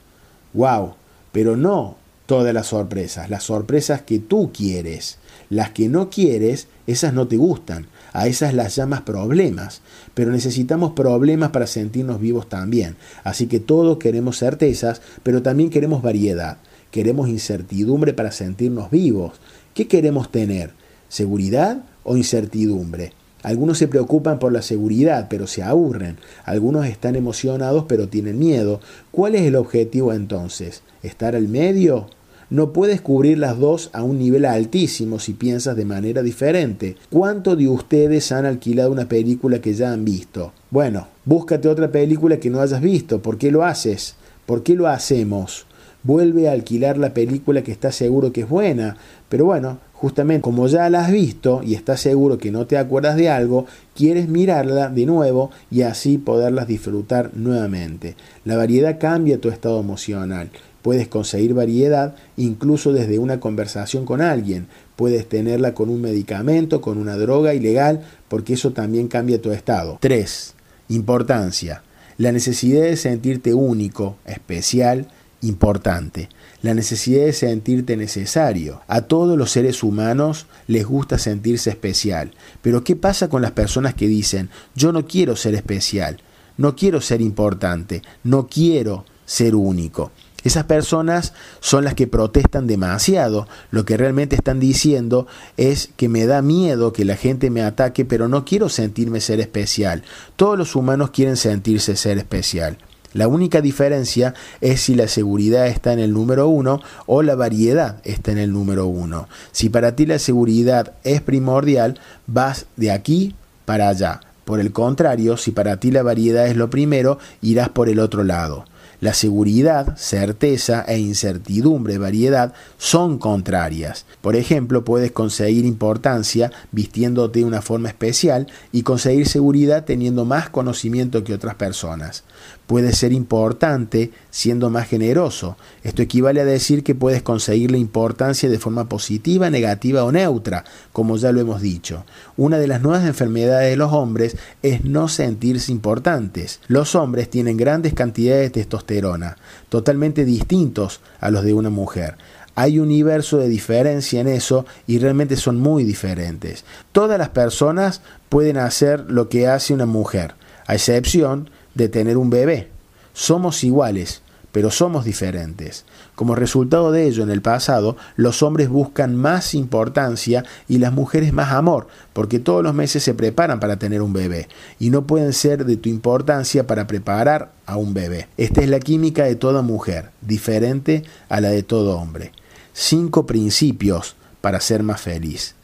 ¡Wow! Pero no todas las sorpresas, las sorpresas que tú quieres. Las que no quieres, esas no te gustan. A esas las llamas problemas. Pero necesitamos problemas para sentirnos vivos también. Así que todos queremos certezas, pero también queremos variedad. Queremos incertidumbre para sentirnos vivos. ¿Qué queremos tener? ¿Seguridad o incertidumbre? Algunos se preocupan por la seguridad, pero se aburren. Algunos están emocionados, pero tienen miedo. ¿Cuál es el objetivo entonces? ¿Estar al medio? No puedes cubrir las dos a un nivel altísimo si piensas de manera diferente. ¿Cuántos de ustedes han alquilado una película que ya han visto? Bueno, búscate otra película que no hayas visto. ¿Por qué lo haces? ¿Por qué lo hacemos? Vuelve a alquilar la película que estás seguro que es buena. Pero bueno, justamente como ya la has visto y estás seguro que no te acuerdas de algo, quieres mirarla de nuevo y así poderlas disfrutar nuevamente. La variedad cambia tu estado emocional. Puedes conseguir variedad incluso desde una conversación con alguien. Puedes tenerla con un medicamento, con una droga ilegal, porque eso también cambia tu estado. 3. Importancia. La necesidad de sentirte único, especial, importante la necesidad de sentirte necesario. A todos los seres humanos les gusta sentirse especial, pero ¿qué pasa con las personas que dicen, yo no quiero ser especial, no quiero ser importante, no quiero ser único? Esas personas son las que protestan demasiado. Lo que realmente están diciendo es que me da miedo que la gente me ataque, pero no quiero sentirme ser especial. Todos los humanos quieren sentirse ser especial. La única diferencia es si la seguridad está en el número uno o la variedad está en el número uno. Si para ti la seguridad es primordial, vas de aquí para allá. Por el contrario, si para ti la variedad es lo primero, irás por el otro lado. La seguridad, certeza e incertidumbre, variedad, son contrarias. Por ejemplo, puedes conseguir importancia vistiéndote de una forma especial y conseguir seguridad teniendo más conocimiento que otras personas puede ser importante siendo más generoso. Esto equivale a decir que puedes conseguir la importancia de forma positiva, negativa o neutra, como ya lo hemos dicho. Una de las nuevas enfermedades de los hombres es no sentirse importantes. Los hombres tienen grandes cantidades de testosterona, totalmente distintos a los de una mujer. Hay un universo de diferencia en eso y realmente son muy diferentes. Todas las personas pueden hacer lo que hace una mujer, a excepción de tener un bebé. Somos iguales, pero somos diferentes. Como resultado de ello, en el pasado, los hombres buscan más importancia y las mujeres más amor, porque todos los meses se preparan para tener un bebé, y no pueden ser de tu importancia para preparar a un bebé. Esta es la química de toda mujer, diferente a la de todo hombre. Cinco principios para ser más feliz.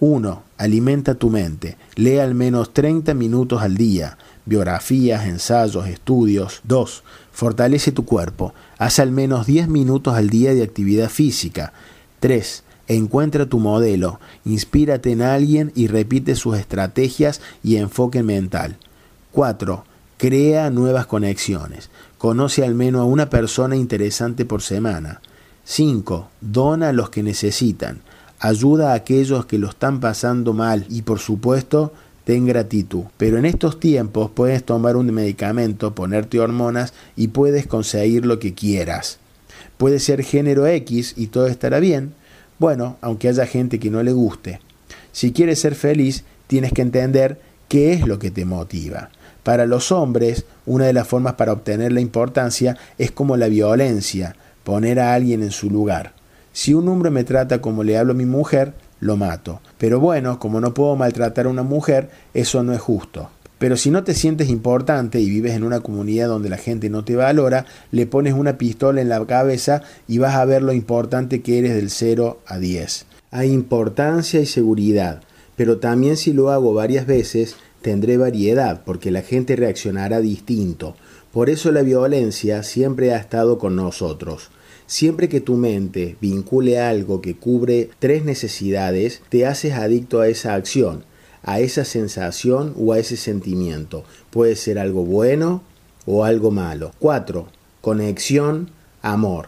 1. Alimenta tu mente. Lee al menos 30 minutos al día biografías, ensayos, estudios. 2. Fortalece tu cuerpo. Haz al menos 10 minutos al día de actividad física. 3. Encuentra tu modelo, inspírate en alguien y repite sus estrategias y enfoque mental. 4. Crea nuevas conexiones. Conoce al menos a una persona interesante por semana. 5. Dona a los que necesitan. Ayuda a aquellos que lo están pasando mal y por supuesto den gratitud. Pero en estos tiempos puedes tomar un medicamento, ponerte hormonas y puedes conseguir lo que quieras. Puede ser género X y todo estará bien. Bueno, aunque haya gente que no le guste. Si quieres ser feliz, tienes que entender qué es lo que te motiva. Para los hombres, una de las formas para obtener la importancia es como la violencia, poner a alguien en su lugar. Si un hombre me trata como le hablo a mi mujer, lo mato. Pero bueno, como no puedo maltratar a una mujer, eso no es justo. Pero si no te sientes importante y vives en una comunidad donde la gente no te valora, le pones una pistola en la cabeza y vas a ver lo importante que eres del 0 a 10. Hay importancia y seguridad, pero también si lo hago varias veces, tendré variedad, porque la gente reaccionará distinto. Por eso la violencia siempre ha estado con nosotros. Siempre que tu mente vincule algo que cubre tres necesidades, te haces adicto a esa acción, a esa sensación o a ese sentimiento. Puede ser algo bueno o algo malo. 4. Conexión, amor.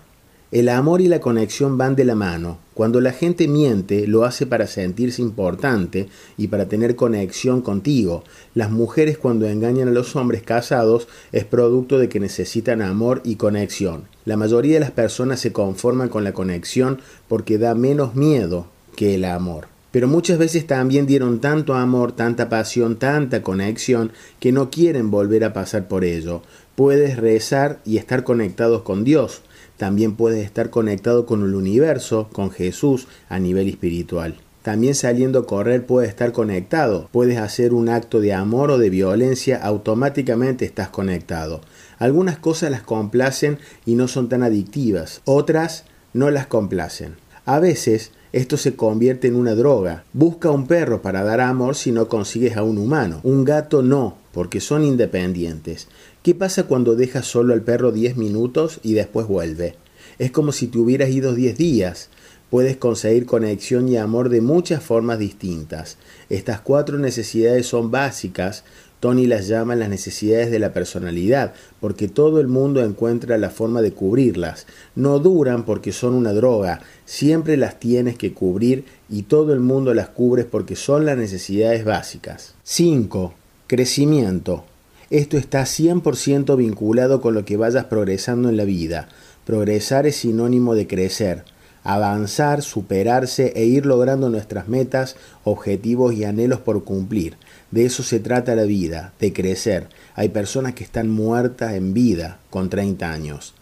El amor y la conexión van de la mano. Cuando la gente miente, lo hace para sentirse importante y para tener conexión contigo. Las mujeres cuando engañan a los hombres casados es producto de que necesitan amor y conexión. La mayoría de las personas se conforman con la conexión porque da menos miedo que el amor. Pero muchas veces también dieron tanto amor, tanta pasión, tanta conexión, que no quieren volver a pasar por ello. Puedes rezar y estar conectados con Dios, también puedes estar conectado con el universo, con Jesús, a nivel espiritual. También saliendo a correr puedes estar conectado. Puedes hacer un acto de amor o de violencia, automáticamente estás conectado. Algunas cosas las complacen y no son tan adictivas, otras no las complacen. A veces esto se convierte en una droga. Busca un perro para dar amor si no consigues a un humano. Un gato no, porque son independientes. ¿Qué pasa cuando dejas solo al perro 10 minutos y después vuelve? Es como si te hubieras ido 10 días. Puedes conseguir conexión y amor de muchas formas distintas. Estas cuatro necesidades son básicas. Tony las llama las necesidades de la personalidad, porque todo el mundo encuentra la forma de cubrirlas. No duran porque son una droga, siempre las tienes que cubrir y todo el mundo las cubre porque son las necesidades básicas. 5. Crecimiento. Esto está 100% vinculado con lo que vayas progresando en la vida. Progresar es sinónimo de crecer, avanzar, superarse e ir logrando nuestras metas, objetivos y anhelos por cumplir. De eso se trata la vida, de crecer. Hay personas que están muertas en vida con 30 años.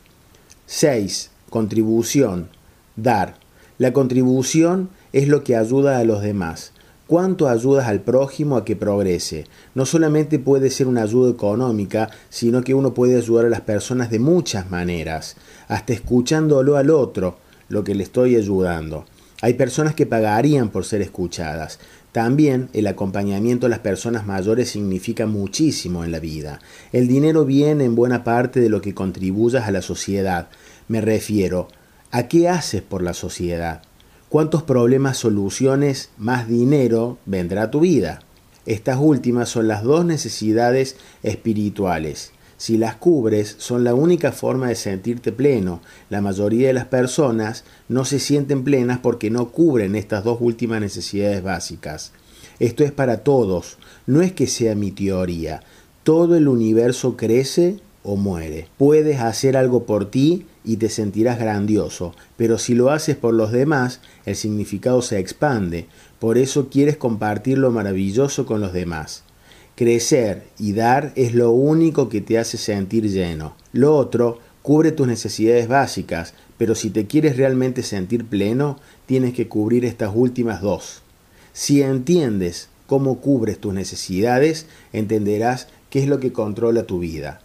6. Contribución. Dar. La contribución es lo que ayuda a los demás cuánto ayudas al prójimo a que progrese. No solamente puede ser una ayuda económica, sino que uno puede ayudar a las personas de muchas maneras, hasta escuchándolo al otro, lo que le estoy ayudando. Hay personas que pagarían por ser escuchadas. También el acompañamiento a las personas mayores significa muchísimo en la vida. El dinero viene en buena parte de lo que contribuyas a la sociedad. Me refiero, ¿a qué haces por la sociedad? cuántos problemas soluciones más dinero vendrá a tu vida. Estas últimas son las dos necesidades espirituales. Si las cubres, son la única forma de sentirte pleno. La mayoría de las personas no se sienten plenas porque no cubren estas dos últimas necesidades básicas. Esto es para todos, no es que sea mi teoría. Todo el universo crece o muere. Puedes hacer algo por ti y te sentirás grandioso, pero si lo haces por los demás, el significado se expande, por eso quieres compartir lo maravilloso con los demás. Crecer y dar es lo único que te hace sentir lleno. Lo otro cubre tus necesidades básicas, pero si te quieres realmente sentir pleno, tienes que cubrir estas últimas dos. Si entiendes cómo cubres tus necesidades, entenderás qué es lo que controla tu vida.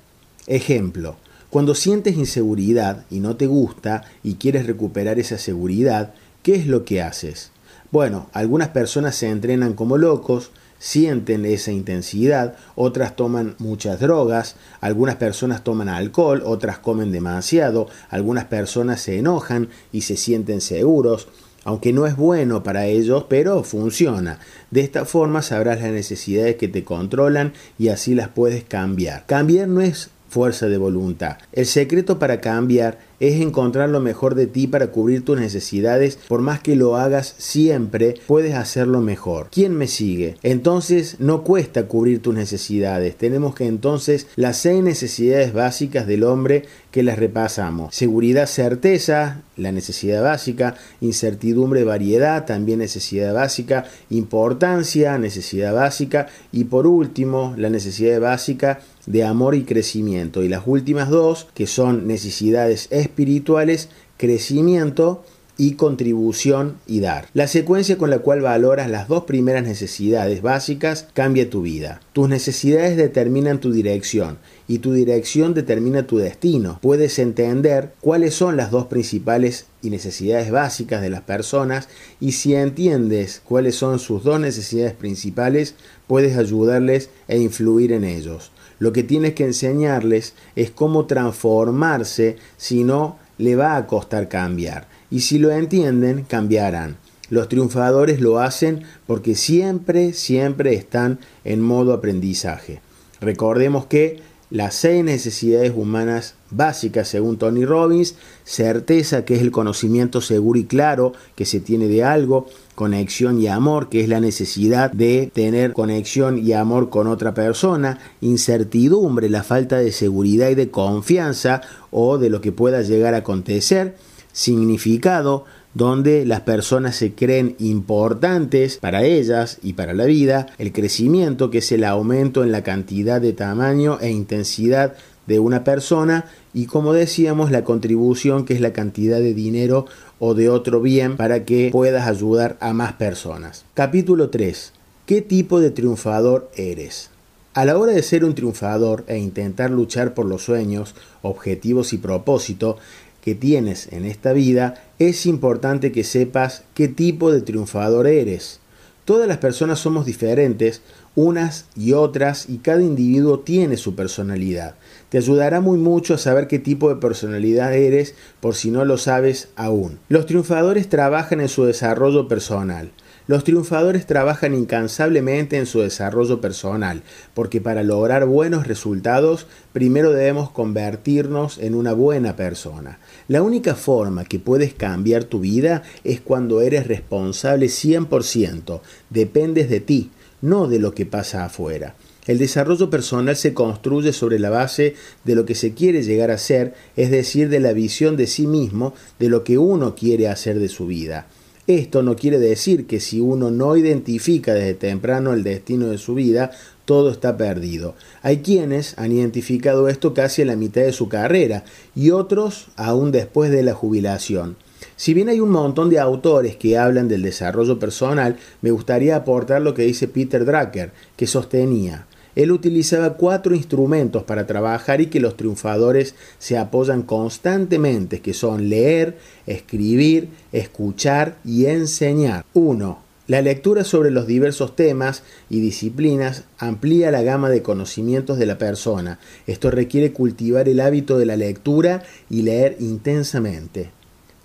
Ejemplo, cuando sientes inseguridad y no te gusta y quieres recuperar esa seguridad, ¿qué es lo que haces? Bueno, algunas personas se entrenan como locos, sienten esa intensidad, otras toman muchas drogas, algunas personas toman alcohol, otras comen demasiado, algunas personas se enojan y se sienten seguros, aunque no es bueno para ellos, pero funciona. De esta forma sabrás las necesidades que te controlan y así las puedes cambiar. Cambiar no es fuerza de voluntad. El secreto para cambiar es encontrar lo mejor de ti para cubrir tus necesidades, por más que lo hagas siempre, puedes hacerlo mejor. ¿Quién me sigue? Entonces no cuesta cubrir tus necesidades, tenemos que entonces las seis necesidades básicas del hombre que las repasamos. Seguridad, certeza, la necesidad básica, incertidumbre, variedad, también necesidad básica, importancia, necesidad básica y por último, la necesidad básica de amor y crecimiento. Y las últimas dos, que son necesidades espirituales, crecimiento y contribución y dar. La secuencia con la cual valoras las dos primeras necesidades básicas cambia tu vida. Tus necesidades determinan tu dirección y tu dirección determina tu destino. Puedes entender cuáles son las dos principales y necesidades básicas de las personas y si entiendes cuáles son sus dos necesidades principales, puedes ayudarles e influir en ellos lo que tienes que enseñarles es cómo transformarse, si no, le va a costar cambiar. Y si lo entienden, cambiarán. Los triunfadores lo hacen porque siempre, siempre están en modo aprendizaje. Recordemos que las seis necesidades humanas básica según Tony Robbins, certeza que es el conocimiento seguro y claro que se tiene de algo, conexión y amor, que es la necesidad de tener conexión y amor con otra persona, incertidumbre, la falta de seguridad y de confianza o de lo que pueda llegar a acontecer, significado, donde las personas se creen importantes para ellas y para la vida, el crecimiento que es el aumento en la cantidad de tamaño e intensidad de una persona y como decíamos la contribución que es la cantidad de dinero o de otro bien para que puedas ayudar a más personas. Capítulo 3. ¿Qué tipo de triunfador eres? A la hora de ser un triunfador e intentar luchar por los sueños, objetivos y propósito que tienes en esta vida, es importante que sepas qué tipo de triunfador eres. Todas las personas somos diferentes, unas y otras, y cada individuo tiene su personalidad. Te ayudará muy mucho a saber qué tipo de personalidad eres por si no lo sabes aún. Los triunfadores trabajan en su desarrollo personal. Los triunfadores trabajan incansablemente en su desarrollo personal, porque para lograr buenos resultados primero debemos convertirnos en una buena persona. La única forma que puedes cambiar tu vida es cuando eres responsable 100%, dependes de ti, no de lo que pasa afuera. El desarrollo personal se construye sobre la base de lo que se quiere llegar a ser, es decir, de la visión de sí mismo, de lo que uno quiere hacer de su vida. Esto no quiere decir que si uno no identifica desde temprano el destino de su vida, todo está perdido. Hay quienes han identificado esto casi a la mitad de su carrera y otros aún después de la jubilación. Si bien hay un montón de autores que hablan del desarrollo personal, me gustaría aportar lo que dice Peter Drucker, que sostenía, él utilizaba cuatro instrumentos para trabajar y que los triunfadores se apoyan constantemente, que son leer, escribir, escuchar y enseñar. 1. La lectura sobre los diversos temas y disciplinas amplía la gama de conocimientos de la persona. Esto requiere cultivar el hábito de la lectura y leer intensamente.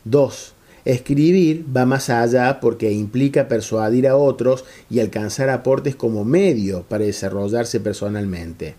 2. Escribir va más allá porque implica persuadir a otros y alcanzar aportes como medio para desarrollarse personalmente.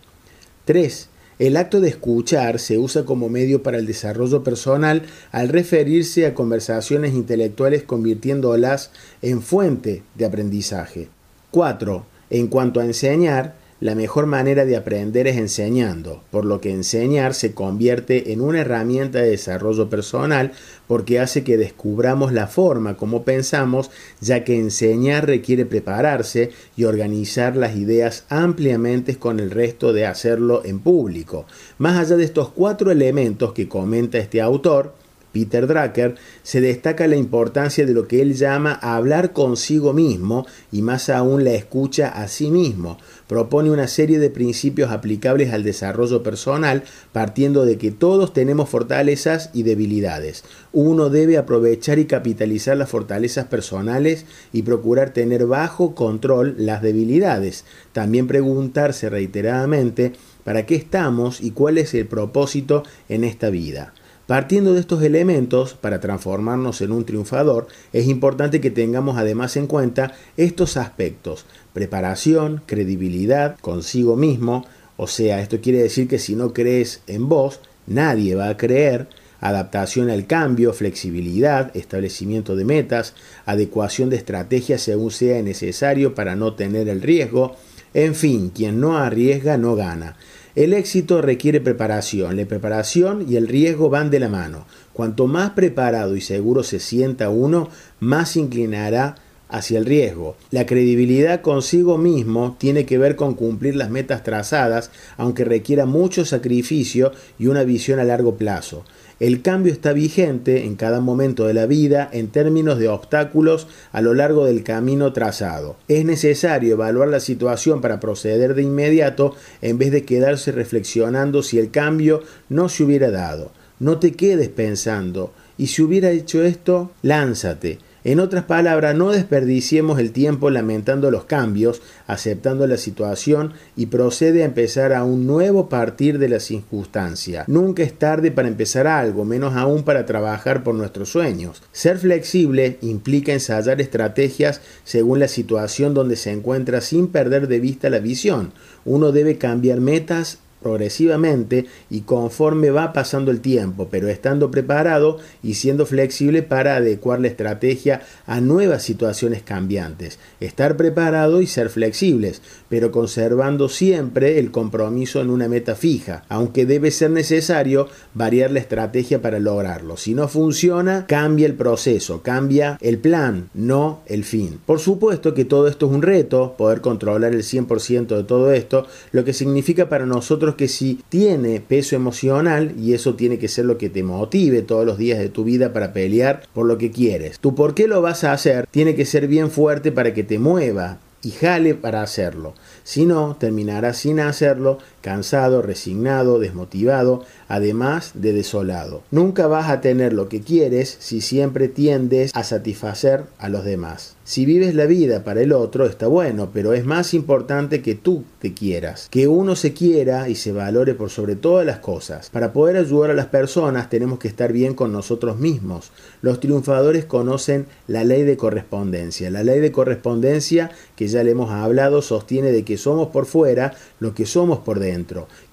3. El acto de escuchar se usa como medio para el desarrollo personal al referirse a conversaciones intelectuales convirtiéndolas en fuente de aprendizaje. 4. En cuanto a enseñar, la mejor manera de aprender es enseñando, por lo que enseñar se convierte en una herramienta de desarrollo personal porque hace que descubramos la forma como pensamos, ya que enseñar requiere prepararse y organizar las ideas ampliamente con el resto de hacerlo en público. Más allá de estos cuatro elementos que comenta este autor, Peter Drucker, se destaca la importancia de lo que él llama hablar consigo mismo y más aún la escucha a sí mismo, propone una serie de principios aplicables al desarrollo personal, partiendo de que todos tenemos fortalezas y debilidades. Uno debe aprovechar y capitalizar las fortalezas personales y procurar tener bajo control las debilidades. También preguntarse reiteradamente para qué estamos y cuál es el propósito en esta vida. Partiendo de estos elementos, para transformarnos en un triunfador, es importante que tengamos además en cuenta estos aspectos, preparación, credibilidad, consigo mismo, o sea, esto quiere decir que si no crees en vos, nadie va a creer, adaptación al cambio, flexibilidad, establecimiento de metas, adecuación de estrategias según sea necesario para no tener el riesgo, en fin, quien no arriesga no gana. El éxito requiere preparación. La preparación y el riesgo van de la mano. Cuanto más preparado y seguro se sienta uno, más inclinará hacia el riesgo. La credibilidad consigo mismo tiene que ver con cumplir las metas trazadas, aunque requiera mucho sacrificio y una visión a largo plazo el cambio está vigente en cada momento de la vida en términos de obstáculos a lo largo del camino trazado. Es necesario evaluar la situación para proceder de inmediato en vez de quedarse reflexionando si el cambio no se hubiera dado. No te quedes pensando, ¿y si hubiera hecho esto? Lánzate en otras palabras, no desperdiciemos el tiempo lamentando los cambios, aceptando la situación y procede a empezar a un nuevo partir de las circunstancias. Nunca es tarde para empezar algo, menos aún para trabajar por nuestros sueños. Ser flexible implica ensayar estrategias según la situación donde se encuentra sin perder de vista la visión. Uno debe cambiar metas progresivamente y conforme va pasando el tiempo, pero estando preparado y siendo flexible para adecuar la estrategia a nuevas situaciones cambiantes. Estar preparado y ser flexibles pero conservando siempre el compromiso en una meta fija, aunque debe ser necesario variar la estrategia para lograrlo. Si no funciona, cambia el proceso, cambia el plan, no el fin. Por supuesto que todo esto es un reto, poder controlar el 100% de todo esto, lo que significa para nosotros que si tiene peso emocional, y eso tiene que ser lo que te motive todos los días de tu vida para pelear por lo que quieres, tu por qué lo vas a hacer tiene que ser bien fuerte para que te mueva, y jale para hacerlo. Si no, terminará sin hacerlo cansado, resignado, desmotivado, además de desolado. Nunca vas a tener lo que quieres si siempre tiendes a satisfacer a los demás. Si vives la vida para el otro está bueno, pero es más importante que tú te quieras, que uno se quiera y se valore por sobre todas las cosas. Para poder ayudar a las personas tenemos que estar bien con nosotros mismos. Los triunfadores conocen la ley de correspondencia. La ley de correspondencia que ya le hemos hablado sostiene de que somos por fuera lo que somos por dentro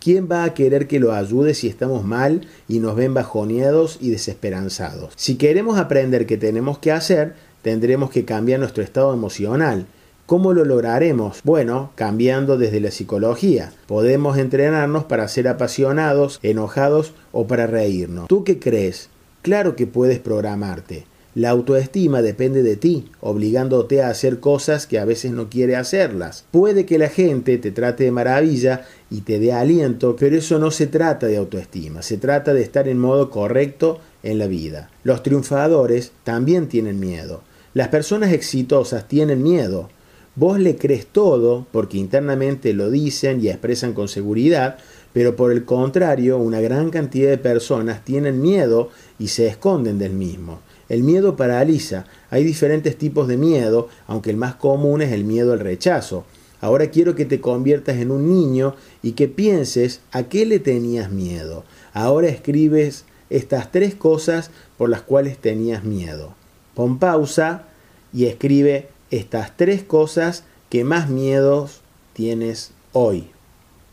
¿Quién va a querer que lo ayude si estamos mal y nos ven bajoneados y desesperanzados? Si queremos aprender qué tenemos que hacer, tendremos que cambiar nuestro estado emocional. ¿Cómo lo lograremos? Bueno, cambiando desde la psicología. Podemos entrenarnos para ser apasionados, enojados o para reírnos. ¿Tú qué crees? Claro que puedes programarte. La autoestima depende de ti, obligándote a hacer cosas que a veces no quiere hacerlas. Puede que la gente te trate de maravilla y te dé aliento, pero eso no se trata de autoestima, se trata de estar en modo correcto en la vida. Los triunfadores también tienen miedo. Las personas exitosas tienen miedo. Vos le crees todo porque internamente lo dicen y expresan con seguridad, pero por el contrario, una gran cantidad de personas tienen miedo y se esconden del mismo. El miedo paraliza. Hay diferentes tipos de miedo, aunque el más común es el miedo al rechazo. Ahora quiero que te conviertas en un niño y que pienses a qué le tenías miedo. Ahora escribes estas tres cosas por las cuales tenías miedo. Pon pausa y escribe estas tres cosas que más miedos tienes hoy.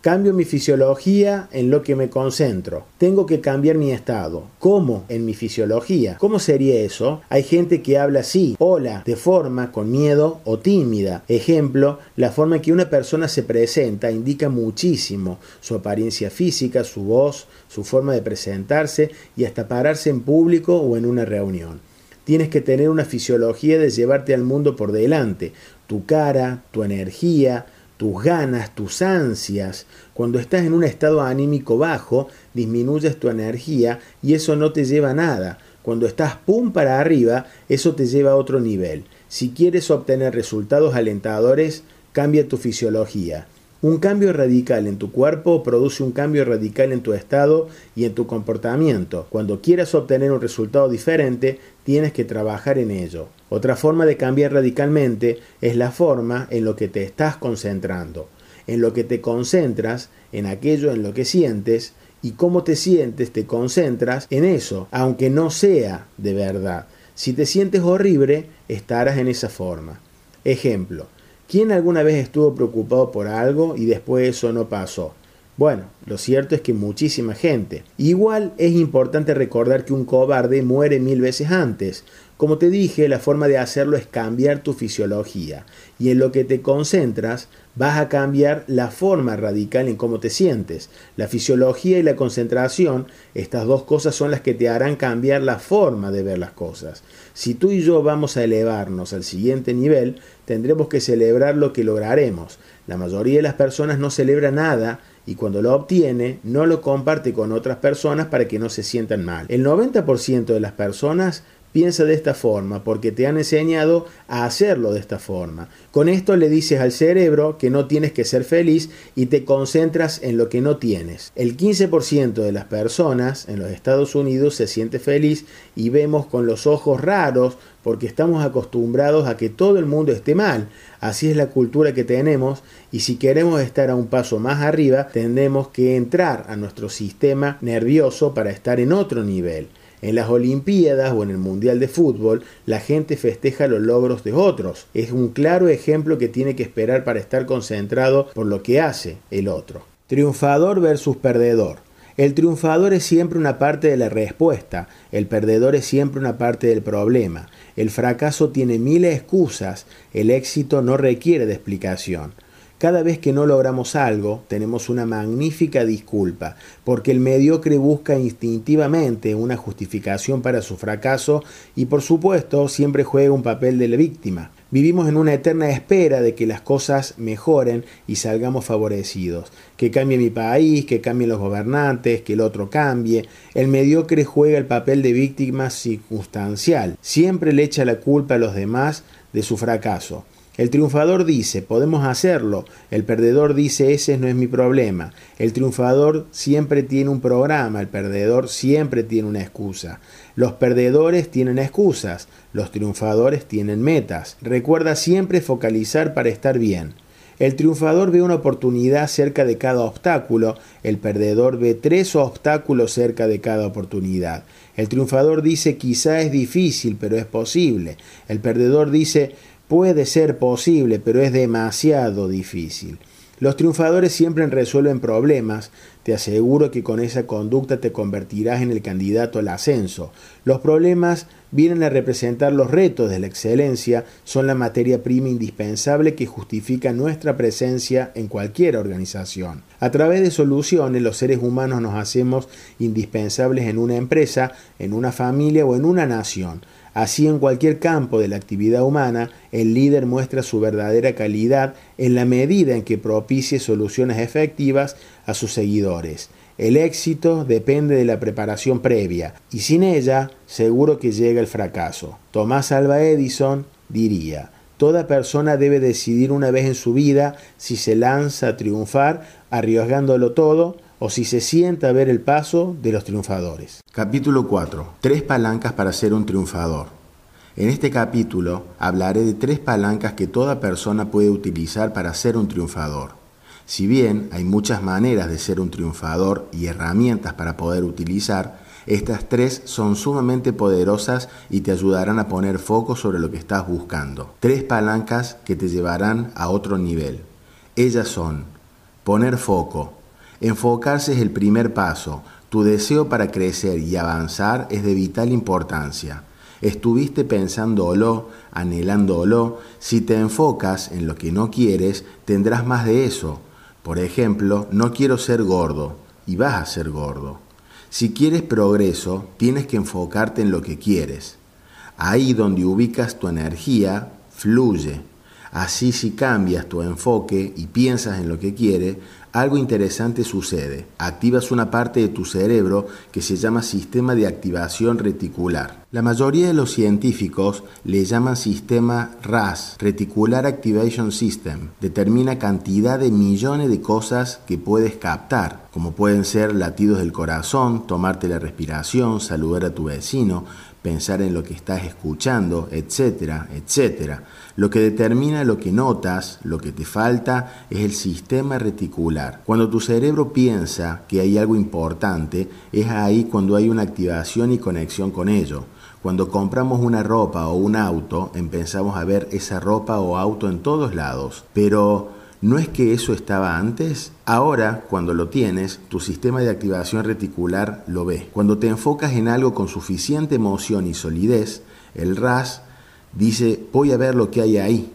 Cambio mi fisiología en lo que me concentro. Tengo que cambiar mi estado. ¿Cómo? En mi fisiología. ¿Cómo sería eso? Hay gente que habla así, hola, de forma, con miedo o tímida. Ejemplo, la forma en que una persona se presenta indica muchísimo su apariencia física, su voz, su forma de presentarse y hasta pararse en público o en una reunión. Tienes que tener una fisiología de llevarte al mundo por delante, tu cara, tu energía, tus ganas, tus ansias. Cuando estás en un estado anímico bajo, disminuyes tu energía y eso no te lleva a nada. Cuando estás pum para arriba, eso te lleva a otro nivel. Si quieres obtener resultados alentadores, cambia tu fisiología. Un cambio radical en tu cuerpo produce un cambio radical en tu estado y en tu comportamiento. Cuando quieras obtener un resultado diferente, tienes que trabajar en ello. Otra forma de cambiar radicalmente es la forma en lo que te estás concentrando, en lo que te concentras, en aquello en lo que sientes y cómo te sientes te concentras en eso, aunque no sea de verdad. Si te sientes horrible, estarás en esa forma. Ejemplo, ¿quién alguna vez estuvo preocupado por algo y después eso no pasó? Bueno, lo cierto es que muchísima gente. Igual es importante recordar que un cobarde muere mil veces antes, como te dije, la forma de hacerlo es cambiar tu fisiología y en lo que te concentras vas a cambiar la forma radical en cómo te sientes. La fisiología y la concentración, estas dos cosas son las que te harán cambiar la forma de ver las cosas. Si tú y yo vamos a elevarnos al siguiente nivel, tendremos que celebrar lo que lograremos. La mayoría de las personas no celebra nada y cuando lo obtiene no lo comparte con otras personas para que no se sientan mal. El 90% de las personas piensa de esta forma, porque te han enseñado a hacerlo de esta forma. Con esto le dices al cerebro que no tienes que ser feliz y te concentras en lo que no tienes. El 15% de las personas en los Estados Unidos se siente feliz y vemos con los ojos raros porque estamos acostumbrados a que todo el mundo esté mal. Así es la cultura que tenemos y si queremos estar a un paso más arriba, tendremos que entrar a nuestro sistema nervioso para estar en otro nivel. En las Olimpiadas o en el Mundial de Fútbol, la gente festeja los logros de otros. Es un claro ejemplo que tiene que esperar para estar concentrado por lo que hace el otro. Triunfador versus perdedor. El triunfador es siempre una parte de la respuesta, el perdedor es siempre una parte del problema. El fracaso tiene mil excusas, el éxito no requiere de explicación. Cada vez que no logramos algo, tenemos una magnífica disculpa, porque el mediocre busca instintivamente una justificación para su fracaso y por supuesto siempre juega un papel de la víctima. Vivimos en una eterna espera de que las cosas mejoren y salgamos favorecidos, que cambie mi país, que cambien los gobernantes, que el otro cambie. El mediocre juega el papel de víctima circunstancial, siempre le echa la culpa a los demás de su fracaso. El triunfador dice, podemos hacerlo. El perdedor dice, ese no es mi problema. El triunfador siempre tiene un programa, el perdedor siempre tiene una excusa. Los perdedores tienen excusas, los triunfadores tienen metas. Recuerda siempre focalizar para estar bien. El triunfador ve una oportunidad cerca de cada obstáculo, el perdedor ve tres obstáculos cerca de cada oportunidad. El triunfador dice quizá es difícil, pero es posible. El perdedor dice Puede ser posible, pero es demasiado difícil. Los triunfadores siempre resuelven problemas. Te aseguro que con esa conducta te convertirás en el candidato al ascenso. Los problemas vienen a representar los retos de la excelencia, son la materia prima indispensable que justifica nuestra presencia en cualquier organización. A través de soluciones los seres humanos nos hacemos indispensables en una empresa, en una familia o en una nación. Así en cualquier campo de la actividad humana, el líder muestra su verdadera calidad en la medida en que propicie soluciones efectivas a sus seguidores. El éxito depende de la preparación previa y sin ella seguro que llega el fracaso. Tomás Alba Edison diría, Toda persona debe decidir una vez en su vida si se lanza a triunfar arriesgándolo todo o si se sienta a ver el paso de los triunfadores. Capítulo 4. Tres palancas para ser un triunfador. En este capítulo hablaré de tres palancas que toda persona puede utilizar para ser un triunfador. Si bien hay muchas maneras de ser un triunfador y herramientas para poder utilizar, estas tres son sumamente poderosas y te ayudarán a poner foco sobre lo que estás buscando. Tres palancas que te llevarán a otro nivel. Ellas son poner foco, Enfocarse es el primer paso. Tu deseo para crecer y avanzar es de vital importancia. Estuviste pensándolo, anhelándolo. Si te enfocas en lo que no quieres, tendrás más de eso. Por ejemplo, no quiero ser gordo y vas a ser gordo. Si quieres progreso, tienes que enfocarte en lo que quieres. Ahí donde ubicas tu energía, fluye. Así si cambias tu enfoque y piensas en lo que quieres, algo interesante sucede. Activas una parte de tu cerebro que se llama sistema de activación reticular. La mayoría de los científicos le llaman sistema RAS, Reticular Activation System. Determina cantidad de millones de cosas que puedes captar, como pueden ser latidos del corazón, tomarte la respiración, saludar a tu vecino, pensar en lo que estás escuchando, etcétera, etcétera. Lo que determina lo que notas, lo que te falta, es el sistema reticular. Cuando tu cerebro piensa que hay algo importante, es ahí cuando hay una activación y conexión con ello. Cuando compramos una ropa o un auto, empezamos a ver esa ropa o auto en todos lados. Pero ¿No es que eso estaba antes? Ahora, cuando lo tienes, tu sistema de activación reticular lo ve. Cuando te enfocas en algo con suficiente emoción y solidez, el RAS dice, voy a ver lo que hay ahí.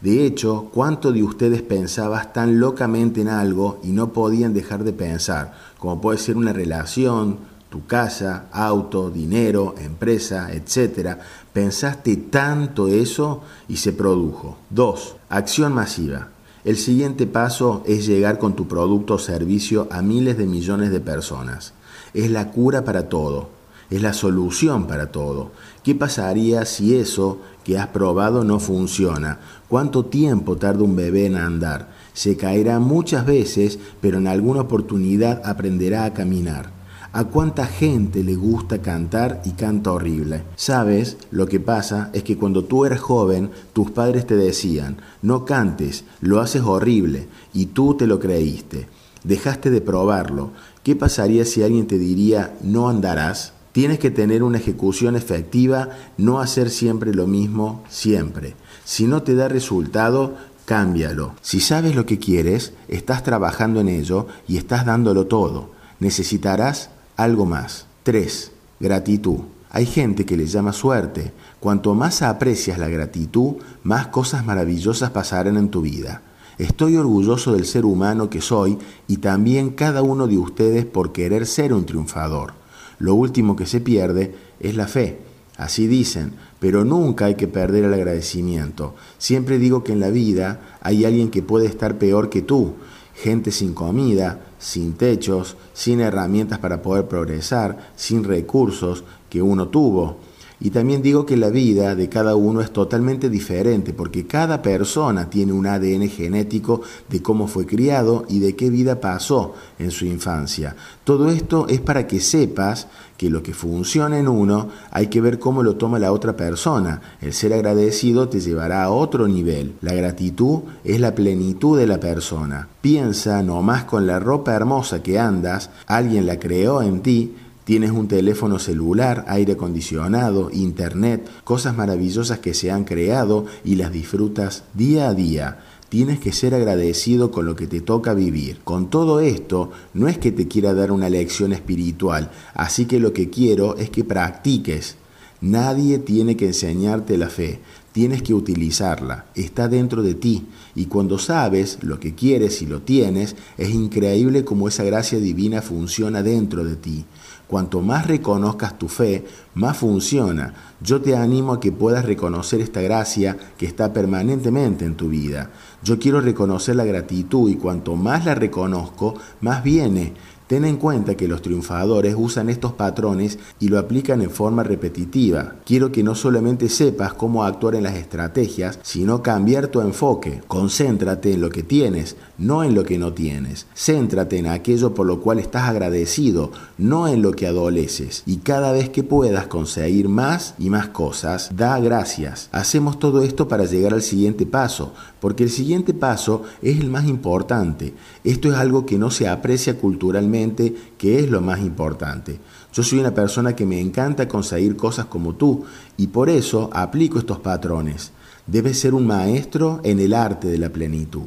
De hecho, ¿cuánto de ustedes pensabas tan locamente en algo y no podían dejar de pensar? Como puede ser una relación, tu casa, auto, dinero, empresa, etc. Pensaste tanto eso y se produjo. 2. Acción masiva. El siguiente paso es llegar con tu producto o servicio a miles de millones de personas. Es la cura para todo, es la solución para todo. ¿Qué pasaría si eso que has probado no funciona? ¿Cuánto tiempo tarda un bebé en andar? Se caerá muchas veces, pero en alguna oportunidad aprenderá a caminar. ¿A cuánta gente le gusta cantar y canta horrible? Sabes, lo que pasa es que cuando tú eras joven, tus padres te decían, no cantes, lo haces horrible, y tú te lo creíste. Dejaste de probarlo. ¿Qué pasaría si alguien te diría, no andarás? Tienes que tener una ejecución efectiva, no hacer siempre lo mismo, siempre. Si no te da resultado, cámbialo. Si sabes lo que quieres, estás trabajando en ello y estás dándolo todo. Necesitarás algo más. 3. Gratitud. Hay gente que le llama suerte. Cuanto más aprecias la gratitud, más cosas maravillosas pasarán en tu vida. Estoy orgulloso del ser humano que soy y también cada uno de ustedes por querer ser un triunfador. Lo último que se pierde es la fe. Así dicen, pero nunca hay que perder el agradecimiento. Siempre digo que en la vida hay alguien que puede estar peor que tú. Gente sin comida, sin techos, sin herramientas para poder progresar, sin recursos que uno tuvo. Y también digo que la vida de cada uno es totalmente diferente porque cada persona tiene un ADN genético de cómo fue criado y de qué vida pasó en su infancia. Todo esto es para que sepas que lo que funciona en uno hay que ver cómo lo toma la otra persona. El ser agradecido te llevará a otro nivel. La gratitud es la plenitud de la persona. Piensa no más con la ropa hermosa que andas, alguien la creó en ti, Tienes un teléfono celular, aire acondicionado, internet, cosas maravillosas que se han creado y las disfrutas día a día. Tienes que ser agradecido con lo que te toca vivir. Con todo esto, no es que te quiera dar una lección espiritual, así que lo que quiero es que practiques. Nadie tiene que enseñarte la fe, tienes que utilizarla, está dentro de ti y cuando sabes lo que quieres y lo tienes, es increíble cómo esa gracia divina funciona dentro de ti. Cuanto más reconozcas tu fe, más funciona. Yo te animo a que puedas reconocer esta gracia que está permanentemente en tu vida. Yo quiero reconocer la gratitud y cuanto más la reconozco, más viene. Ten en cuenta que los triunfadores usan estos patrones y lo aplican en forma repetitiva. Quiero que no solamente sepas cómo actuar en las estrategias, sino cambiar tu enfoque. Concéntrate en lo que tienes, no en lo que no tienes. Céntrate en aquello por lo cual estás agradecido, no en lo que adoleces. Y cada vez que puedas conseguir más y más cosas, da gracias. Hacemos todo esto para llegar al siguiente paso, porque el siguiente paso es el más importante. Esto es algo que no se aprecia culturalmente, que es lo más importante. Yo soy una persona que me encanta conseguir cosas como tú y por eso aplico estos patrones. Debes ser un maestro en el arte de la plenitud.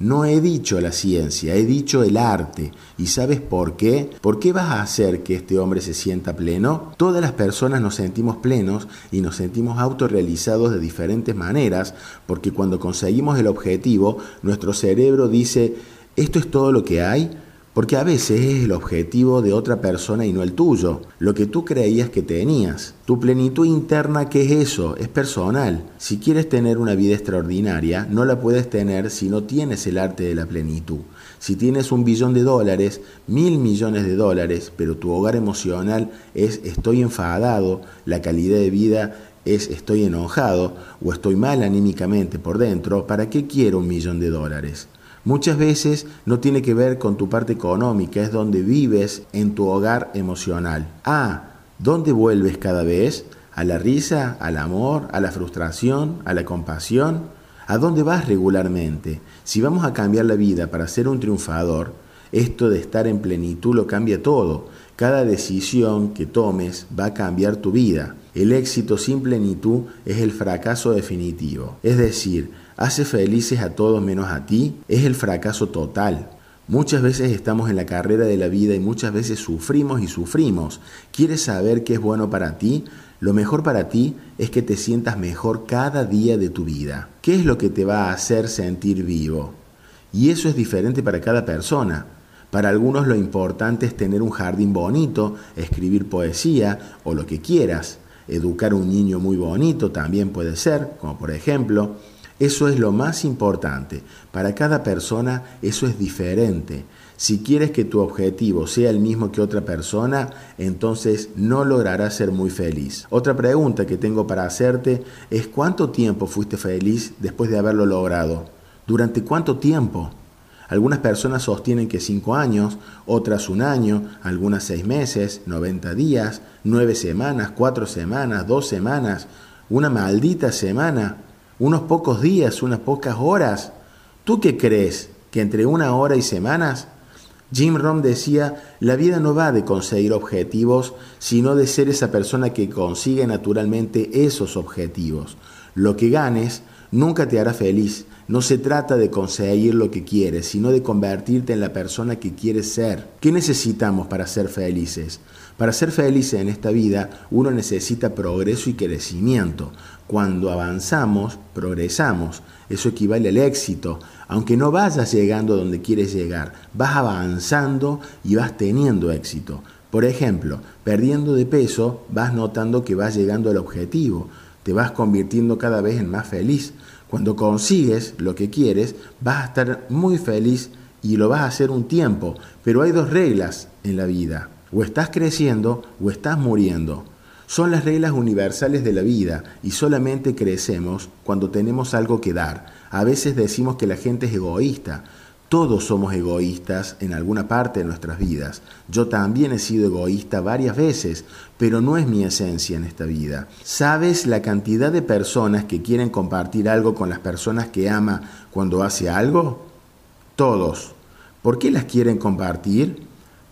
No he dicho la ciencia, he dicho el arte. ¿Y sabes por qué? ¿Por qué vas a hacer que este hombre se sienta pleno? Todas las personas nos sentimos plenos y nos sentimos autorrealizados de diferentes maneras, porque cuando conseguimos el objetivo, nuestro cerebro dice, esto es todo lo que hay, porque a veces es el objetivo de otra persona y no el tuyo, lo que tú creías que tenías. Tu plenitud interna, ¿qué es eso? Es personal. Si quieres tener una vida extraordinaria, no la puedes tener si no tienes el arte de la plenitud. Si tienes un billón de dólares, mil millones de dólares, pero tu hogar emocional es estoy enfadado, la calidad de vida es estoy enojado o estoy mal anímicamente por dentro, ¿para qué quiero un millón de dólares? Muchas veces no tiene que ver con tu parte económica, es donde vives en tu hogar emocional. Ah, ¿dónde vuelves cada vez? ¿A la risa? ¿Al amor? ¿A la frustración? ¿A la compasión? ¿A dónde vas regularmente? Si vamos a cambiar la vida para ser un triunfador, esto de estar en plenitud lo cambia todo. Cada decisión que tomes va a cambiar tu vida. El éxito sin plenitud es el fracaso definitivo. Es decir, hace felices a todos menos a ti, es el fracaso total. Muchas veces estamos en la carrera de la vida y muchas veces sufrimos y sufrimos. ¿Quieres saber qué es bueno para ti? Lo mejor para ti es que te sientas mejor cada día de tu vida. ¿Qué es lo que te va a hacer sentir vivo? Y eso es diferente para cada persona. Para algunos lo importante es tener un jardín bonito, escribir poesía o lo que quieras. Educar un niño muy bonito también puede ser, como por ejemplo eso es lo más importante. Para cada persona eso es diferente. Si quieres que tu objetivo sea el mismo que otra persona, entonces no lograrás ser muy feliz. Otra pregunta que tengo para hacerte es cuánto tiempo fuiste feliz después de haberlo logrado. ¿Durante cuánto tiempo? Algunas personas sostienen que 5 años, otras un año, algunas 6 meses, 90 días, 9 semanas, 4 semanas, 2 semanas, una maldita semana unos pocos días, unas pocas horas. ¿Tú qué crees? ¿Que entre una hora y semanas? Jim Rom decía, la vida no va de conseguir objetivos, sino de ser esa persona que consigue naturalmente esos objetivos. Lo que ganes nunca te hará feliz. No se trata de conseguir lo que quieres, sino de convertirte en la persona que quieres ser. ¿Qué necesitamos para ser felices? Para ser feliz en esta vida, uno necesita progreso y crecimiento. Cuando avanzamos, progresamos. Eso equivale al éxito. Aunque no vayas llegando donde quieres llegar, vas avanzando y vas teniendo éxito. Por ejemplo, perdiendo de peso, vas notando que vas llegando al objetivo. Te vas convirtiendo cada vez en más feliz. Cuando consigues lo que quieres, vas a estar muy feliz y lo vas a hacer un tiempo. Pero hay dos reglas en la vida. O estás creciendo o estás muriendo. Son las reglas universales de la vida y solamente crecemos cuando tenemos algo que dar. A veces decimos que la gente es egoísta. Todos somos egoístas en alguna parte de nuestras vidas. Yo también he sido egoísta varias veces, pero no es mi esencia en esta vida. ¿Sabes la cantidad de personas que quieren compartir algo con las personas que ama cuando hace algo? Todos. ¿Por qué las quieren compartir?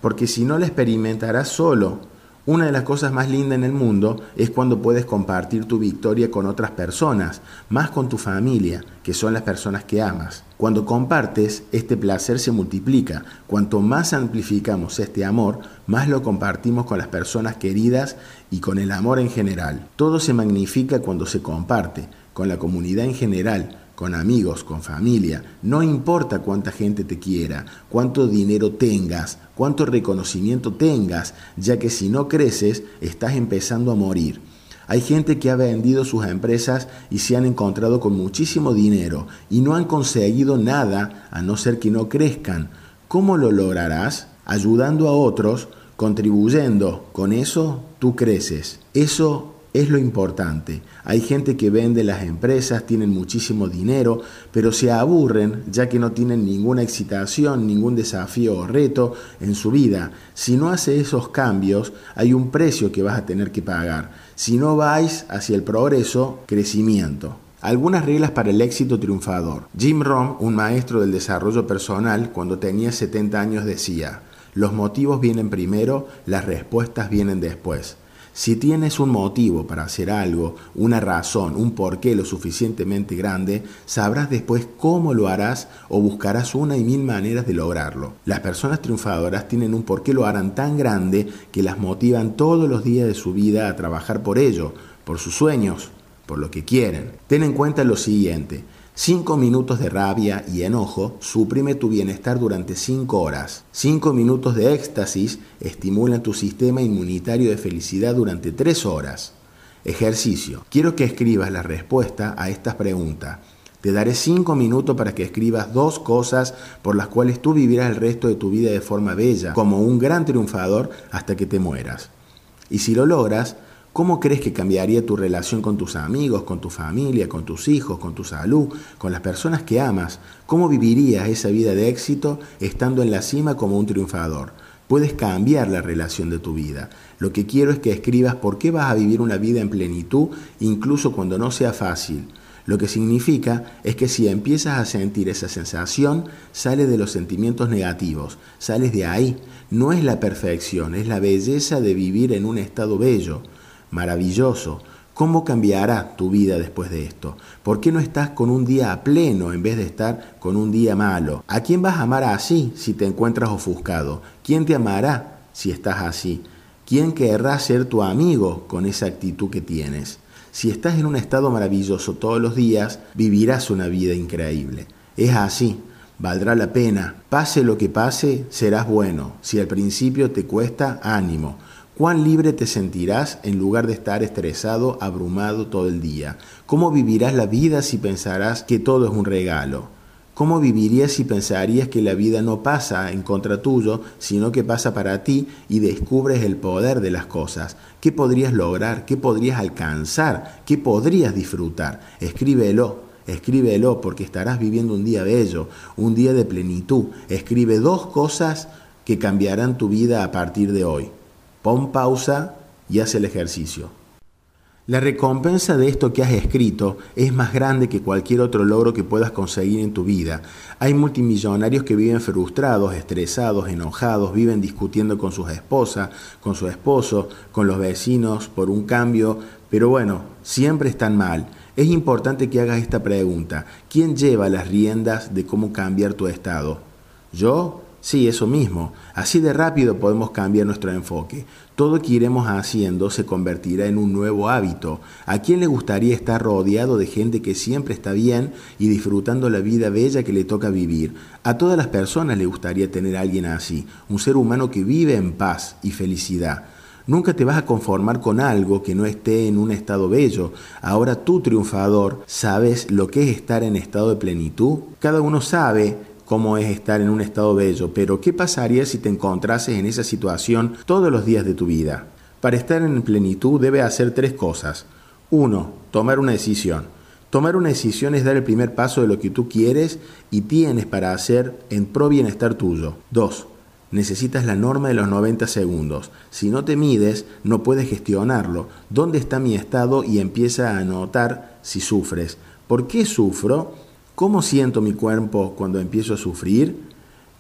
porque si no la experimentarás solo. Una de las cosas más lindas en el mundo es cuando puedes compartir tu victoria con otras personas, más con tu familia, que son las personas que amas. Cuando compartes, este placer se multiplica. Cuanto más amplificamos este amor, más lo compartimos con las personas queridas y con el amor en general. Todo se magnifica cuando se comparte, con la comunidad en general, con amigos, con familia. No importa cuánta gente te quiera, cuánto dinero tengas, cuánto reconocimiento tengas, ya que si no creces, estás empezando a morir. Hay gente que ha vendido sus empresas y se han encontrado con muchísimo dinero y no han conseguido nada a no ser que no crezcan. ¿Cómo lo lograrás? Ayudando a otros, contribuyendo. Con eso tú creces. Eso es lo importante. Hay gente que vende las empresas, tienen muchísimo dinero, pero se aburren ya que no tienen ninguna excitación, ningún desafío o reto en su vida. Si no hace esos cambios, hay un precio que vas a tener que pagar. Si no vais hacia el progreso, crecimiento. Algunas reglas para el éxito triunfador. Jim Rohn, un maestro del desarrollo personal, cuando tenía 70 años decía, los motivos vienen primero, las respuestas vienen después. Si tienes un motivo para hacer algo, una razón, un porqué lo suficientemente grande, sabrás después cómo lo harás o buscarás una y mil maneras de lograrlo. Las personas triunfadoras tienen un porqué lo harán tan grande que las motivan todos los días de su vida a trabajar por ello, por sus sueños, por lo que quieren. Ten en cuenta lo siguiente. Cinco minutos de rabia y enojo suprime tu bienestar durante cinco horas. Cinco minutos de éxtasis estimulan tu sistema inmunitario de felicidad durante tres horas. Ejercicio. Quiero que escribas la respuesta a estas preguntas. Te daré 5 minutos para que escribas dos cosas por las cuales tú vivirás el resto de tu vida de forma bella, como un gran triunfador hasta que te mueras. Y si lo logras, ¿Cómo crees que cambiaría tu relación con tus amigos, con tu familia, con tus hijos, con tu salud, con las personas que amas? ¿Cómo vivirías esa vida de éxito estando en la cima como un triunfador? Puedes cambiar la relación de tu vida. Lo que quiero es que escribas por qué vas a vivir una vida en plenitud incluso cuando no sea fácil. Lo que significa es que si empiezas a sentir esa sensación, sales de los sentimientos negativos, sales de ahí. No es la perfección, es la belleza de vivir en un estado bello maravilloso. ¿Cómo cambiará tu vida después de esto? ¿Por qué no estás con un día a pleno en vez de estar con un día malo? ¿A quién vas a amar así si te encuentras ofuscado? ¿Quién te amará si estás así? ¿Quién querrá ser tu amigo con esa actitud que tienes? Si estás en un estado maravilloso todos los días, vivirás una vida increíble. Es así, valdrá la pena. Pase lo que pase, serás bueno. Si al principio te cuesta, ánimo. ¿Cuán libre te sentirás en lugar de estar estresado, abrumado todo el día? ¿Cómo vivirás la vida si pensarás que todo es un regalo? ¿Cómo vivirías si pensarías que la vida no pasa en contra tuyo, sino que pasa para ti y descubres el poder de las cosas? ¿Qué podrías lograr? ¿Qué podrías alcanzar? ¿Qué podrías disfrutar? Escríbelo. Escríbelo porque estarás viviendo un día bello, un día de plenitud. Escribe dos cosas que cambiarán tu vida a partir de hoy. Pon pausa y haz el ejercicio. La recompensa de esto que has escrito es más grande que cualquier otro logro que puedas conseguir en tu vida. Hay multimillonarios que viven frustrados, estresados, enojados, viven discutiendo con sus esposas, con su esposo, con los vecinos por un cambio, pero bueno, siempre están mal. Es importante que hagas esta pregunta. ¿Quién lleva las riendas de cómo cambiar tu estado? ¿Yo Sí, eso mismo. Así de rápido podemos cambiar nuestro enfoque. Todo que iremos haciendo se convertirá en un nuevo hábito. ¿A quién le gustaría estar rodeado de gente que siempre está bien y disfrutando la vida bella que le toca vivir? A todas las personas le gustaría tener a alguien así, un ser humano que vive en paz y felicidad. Nunca te vas a conformar con algo que no esté en un estado bello. Ahora tú, triunfador, sabes lo que es estar en estado de plenitud. Cada uno sabe cómo es estar en un estado bello, pero ¿qué pasaría si te encontrases en esa situación todos los días de tu vida? Para estar en plenitud debe hacer tres cosas. 1. Tomar una decisión. Tomar una decisión es dar el primer paso de lo que tú quieres y tienes para hacer en pro bienestar tuyo. 2. Necesitas la norma de los 90 segundos. Si no te mides, no puedes gestionarlo. ¿Dónde está mi estado? Y empieza a anotar si sufres. ¿Por qué sufro? ¿Cómo siento mi cuerpo cuando empiezo a sufrir?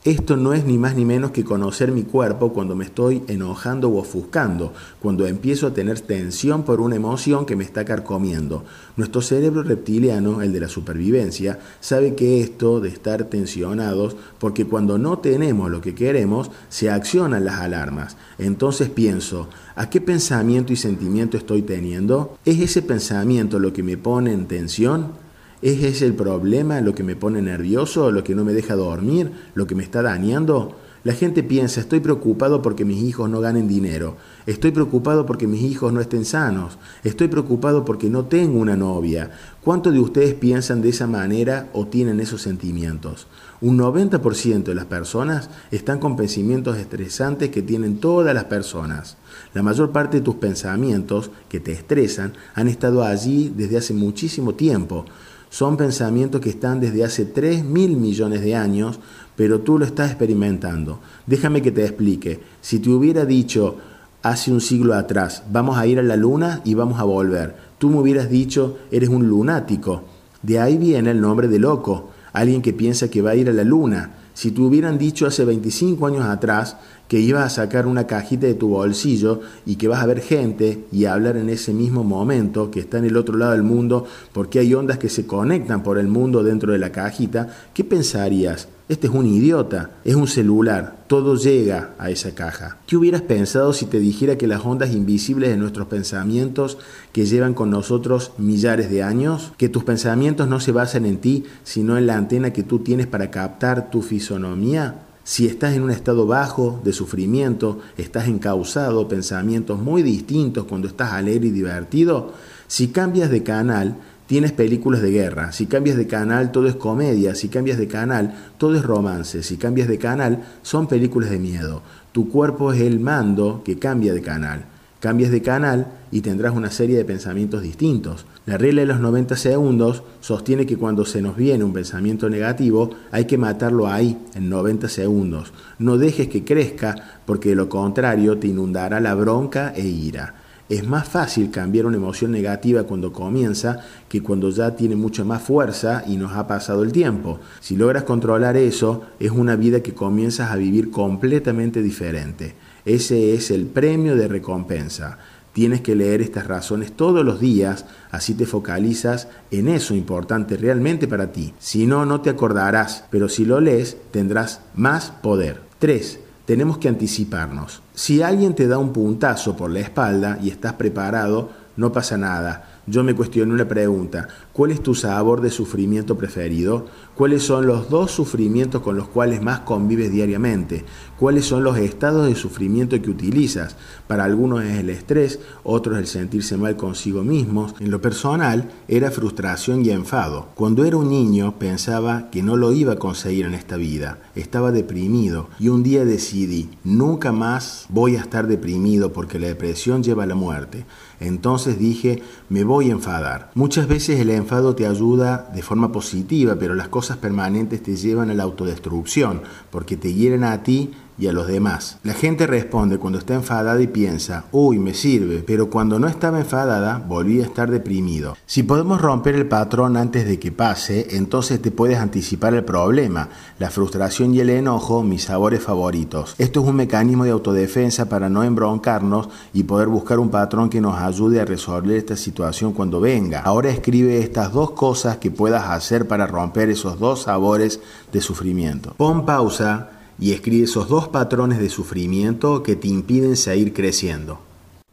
Esto no es ni más ni menos que conocer mi cuerpo cuando me estoy enojando o ofuscando, cuando empiezo a tener tensión por una emoción que me está carcomiendo. Nuestro cerebro reptiliano, el de la supervivencia, sabe que esto de estar tensionados, porque cuando no tenemos lo que queremos, se accionan las alarmas. Entonces pienso, ¿a qué pensamiento y sentimiento estoy teniendo? ¿Es ese pensamiento lo que me pone en tensión? ¿Es ese el problema lo que me pone nervioso, lo que no me deja dormir, lo que me está dañando? La gente piensa, estoy preocupado porque mis hijos no ganen dinero, estoy preocupado porque mis hijos no estén sanos, estoy preocupado porque no tengo una novia. ¿Cuántos de ustedes piensan de esa manera o tienen esos sentimientos? Un 90% de las personas están con pensamientos estresantes que tienen todas las personas. La mayor parte de tus pensamientos que te estresan han estado allí desde hace muchísimo tiempo. Son pensamientos que están desde hace 3 mil millones de años, pero tú lo estás experimentando. Déjame que te explique. Si te hubiera dicho hace un siglo atrás, vamos a ir a la luna y vamos a volver, tú me hubieras dicho, eres un lunático. De ahí viene el nombre de loco, alguien que piensa que va a ir a la luna. Si te hubieran dicho hace 25 años atrás, que ibas a sacar una cajita de tu bolsillo y que vas a ver gente y hablar en ese mismo momento que está en el otro lado del mundo porque hay ondas que se conectan por el mundo dentro de la cajita, ¿qué pensarías? Este es un idiota, es un celular, todo llega a esa caja. ¿Qué hubieras pensado si te dijera que las ondas invisibles de nuestros pensamientos que llevan con nosotros millares de años, que tus pensamientos no se basan en ti, sino en la antena que tú tienes para captar tu fisonomía? Si estás en un estado bajo de sufrimiento, estás encausado, pensamientos muy distintos cuando estás alegre y divertido, si cambias de canal, tienes películas de guerra, si cambias de canal todo es comedia, si cambias de canal todo es romance, si cambias de canal son películas de miedo. Tu cuerpo es el mando que cambia de canal. Cambies de canal y tendrás una serie de pensamientos distintos. La regla de los 90 segundos sostiene que cuando se nos viene un pensamiento negativo hay que matarlo ahí, en 90 segundos. No dejes que crezca porque de lo contrario te inundará la bronca e ira. Es más fácil cambiar una emoción negativa cuando comienza que cuando ya tiene mucha más fuerza y nos ha pasado el tiempo. Si logras controlar eso, es una vida que comienzas a vivir completamente diferente. Ese es el premio de recompensa. Tienes que leer estas razones todos los días, así te focalizas en eso importante realmente para ti. Si no, no te acordarás, pero si lo lees tendrás más poder. 3. Tenemos que anticiparnos. Si alguien te da un puntazo por la espalda y estás preparado, no pasa nada. Yo me cuestiono una pregunta. ¿Cuál es tu sabor de sufrimiento preferido? cuáles son los dos sufrimientos con los cuales más convives diariamente, cuáles son los estados de sufrimiento que utilizas. Para algunos es el estrés, otros el sentirse mal consigo mismos. En lo personal era frustración y enfado. Cuando era un niño pensaba que no lo iba a conseguir en esta vida, estaba deprimido y un día decidí, nunca más voy a estar deprimido porque la depresión lleva a la muerte. Entonces dije, me voy a enfadar. Muchas veces el enfado te ayuda de forma positiva, pero las cosas cosas permanentes te llevan a la autodestrucción, porque te hieren a ti, a los demás. La gente responde cuando está enfadada y piensa, uy, me sirve, pero cuando no estaba enfadada, volví a estar deprimido. Si podemos romper el patrón antes de que pase, entonces te puedes anticipar el problema, la frustración y el enojo, mis sabores favoritos. Esto es un mecanismo de autodefensa para no embroncarnos y poder buscar un patrón que nos ayude a resolver esta situación cuando venga. Ahora escribe estas dos cosas que puedas hacer para romper esos dos sabores de sufrimiento. Pon pausa y escribe esos dos patrones de sufrimiento que te impiden seguir creciendo.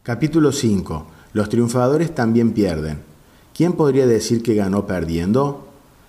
Capítulo 5. Los triunfadores también pierden. ¿Quién podría decir que ganó perdiendo?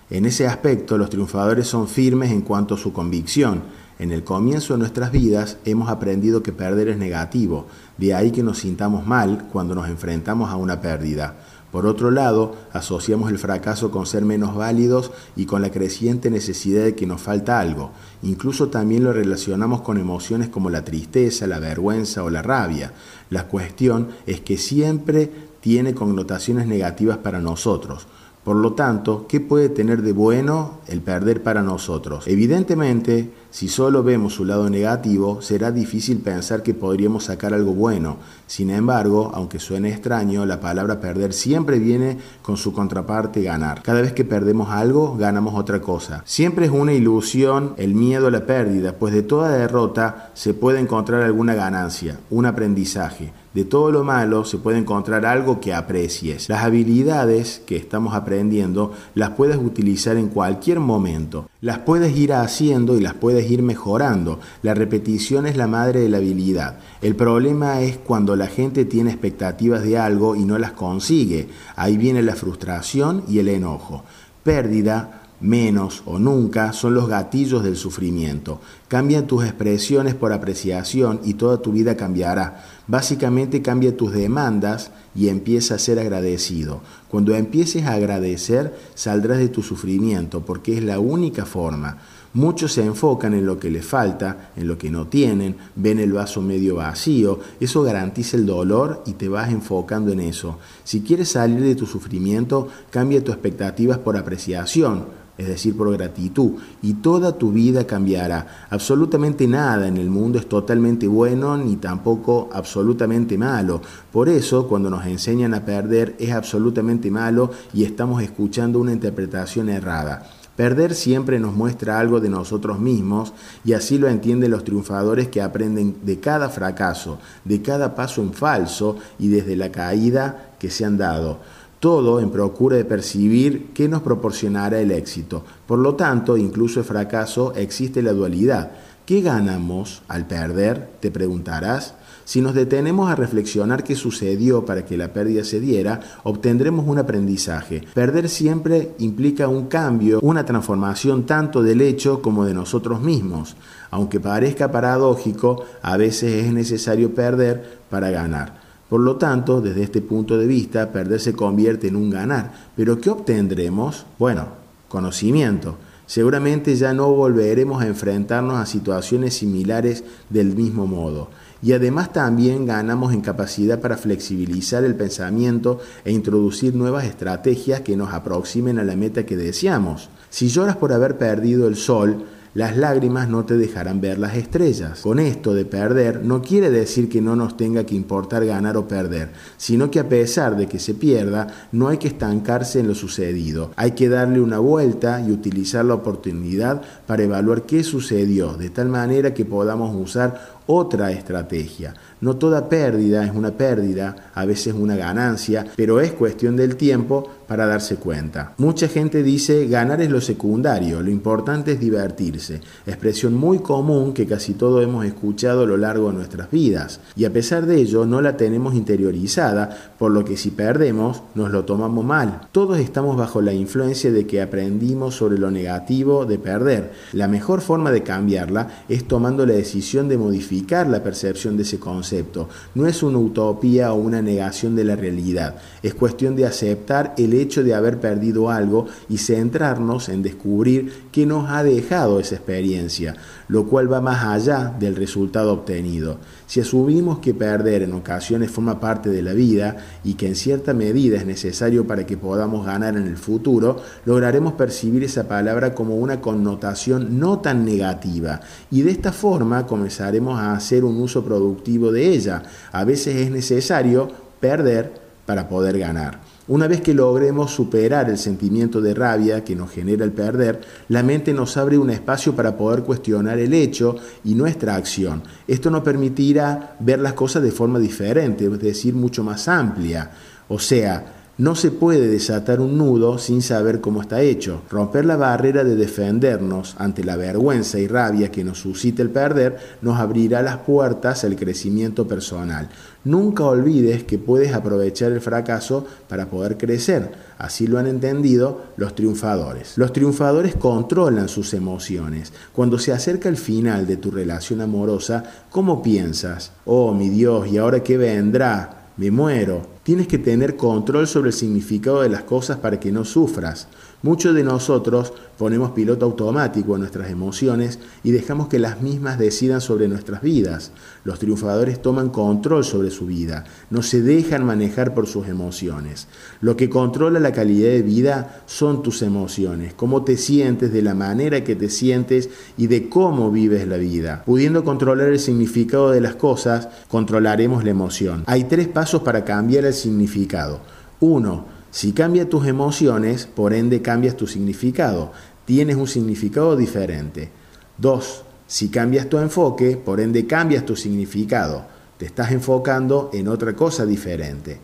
En ese aspecto, los triunfadores son firmes en cuanto a su convicción. En el comienzo de nuestras vidas hemos aprendido que perder es negativo, de ahí que nos sintamos mal cuando nos enfrentamos a una pérdida. Por otro lado, asociamos el fracaso con ser menos válidos y con la creciente necesidad de que nos falta algo. Incluso también lo relacionamos con emociones como la tristeza, la vergüenza o la rabia. La cuestión es que siempre tiene connotaciones negativas para nosotros. Por lo tanto, ¿qué puede tener de bueno el perder para nosotros? Evidentemente, si solo vemos su lado negativo, será difícil pensar que podríamos sacar algo bueno. Sin embargo, aunque suene extraño, la palabra perder siempre viene con su contraparte ganar. Cada vez que perdemos algo, ganamos otra cosa. Siempre es una ilusión el miedo a la pérdida, pues de toda derrota se puede encontrar alguna ganancia, un aprendizaje. De todo lo malo se puede encontrar algo que aprecies. Las habilidades que estamos aprendiendo las puedes utilizar en cualquier momento. Las puedes ir haciendo y las puedes ir mejorando. La repetición es la madre de la habilidad. El problema es cuando la gente tiene expectativas de algo y no las consigue. Ahí viene la frustración y el enojo. Pérdida, menos o nunca son los gatillos del sufrimiento. cambia tus expresiones por apreciación y toda tu vida cambiará. Básicamente cambia tus demandas y empieza a ser agradecido. Cuando empieces a agradecer, saldrás de tu sufrimiento porque es la única forma. Muchos se enfocan en lo que les falta, en lo que no tienen, ven el vaso medio vacío, eso garantiza el dolor y te vas enfocando en eso. Si quieres salir de tu sufrimiento, cambia tus expectativas por apreciación es decir, por gratitud, y toda tu vida cambiará. Absolutamente nada en el mundo es totalmente bueno ni tampoco absolutamente malo. Por eso, cuando nos enseñan a perder es absolutamente malo y estamos escuchando una interpretación errada. Perder siempre nos muestra algo de nosotros mismos y así lo entienden los triunfadores que aprenden de cada fracaso, de cada paso en falso y desde la caída que se han dado todo en procura de percibir qué nos proporcionará el éxito. Por lo tanto, incluso el fracaso existe la dualidad. ¿Qué ganamos al perder? Te preguntarás. Si nos detenemos a reflexionar qué sucedió para que la pérdida se diera, obtendremos un aprendizaje. Perder siempre implica un cambio, una transformación tanto del hecho como de nosotros mismos. Aunque parezca paradójico, a veces es necesario perder para ganar. Por lo tanto, desde este punto de vista, perder se convierte en un ganar. Pero ¿qué obtendremos? Bueno, conocimiento. Seguramente ya no volveremos a enfrentarnos a situaciones similares del mismo modo. Y además también ganamos en capacidad para flexibilizar el pensamiento e introducir nuevas estrategias que nos aproximen a la meta que deseamos. Si lloras por haber perdido el sol, las lágrimas no te dejarán ver las estrellas. Con esto de perder no quiere decir que no nos tenga que importar ganar o perder, sino que a pesar de que se pierda, no hay que estancarse en lo sucedido. Hay que darle una vuelta y utilizar la oportunidad para evaluar qué sucedió, de tal manera que podamos usar otra estrategia. No toda pérdida es una pérdida, a veces una ganancia, pero es cuestión del tiempo para darse cuenta. Mucha gente dice ganar es lo secundario, lo importante es divertirse, expresión muy común que casi todos hemos escuchado a lo largo de nuestras vidas, y a pesar de ello no la tenemos interiorizada, por lo que si perdemos nos lo tomamos mal. Todos estamos bajo la influencia de que aprendimos sobre lo negativo de perder. La mejor forma de cambiarla es tomando la decisión de modificar la percepción de ese concepto. No es una utopía o una negación de la realidad. Es cuestión de aceptar el hecho de haber perdido algo y centrarnos en descubrir qué nos ha dejado esa experiencia, lo cual va más allá del resultado obtenido. Si asumimos que perder en ocasiones forma parte de la vida y que en cierta medida es necesario para que podamos ganar en el futuro, lograremos percibir esa palabra como una connotación no tan negativa y de esta forma comenzaremos a hacer un uso productivo de ella. A veces es necesario perder para poder ganar. Una vez que logremos superar el sentimiento de rabia que nos genera el perder, la mente nos abre un espacio para poder cuestionar el hecho y nuestra acción. Esto nos permitirá ver las cosas de forma diferente, es decir, mucho más amplia. O sea, no se puede desatar un nudo sin saber cómo está hecho. Romper la barrera de defendernos ante la vergüenza y rabia que nos suscita el perder nos abrirá las puertas al crecimiento personal. Nunca olvides que puedes aprovechar el fracaso para poder crecer. Así lo han entendido los triunfadores. Los triunfadores controlan sus emociones. Cuando se acerca el final de tu relación amorosa, ¿cómo piensas? Oh, mi Dios, ¿y ahora qué vendrá? Me muero. Tienes que tener control sobre el significado de las cosas para que no sufras. Muchos de nosotros ponemos piloto automático a nuestras emociones y dejamos que las mismas decidan sobre nuestras vidas. Los triunfadores toman control sobre su vida, no se dejan manejar por sus emociones. Lo que controla la calidad de vida son tus emociones, cómo te sientes, de la manera que te sientes y de cómo vives la vida. Pudiendo controlar el significado de las cosas, controlaremos la emoción. Hay tres pasos para cambiar el significado. Uno. Si cambias tus emociones, por ende cambias tu significado, tienes un significado diferente. 2. Si cambias tu enfoque, por ende cambias tu significado, te estás enfocando en otra cosa diferente.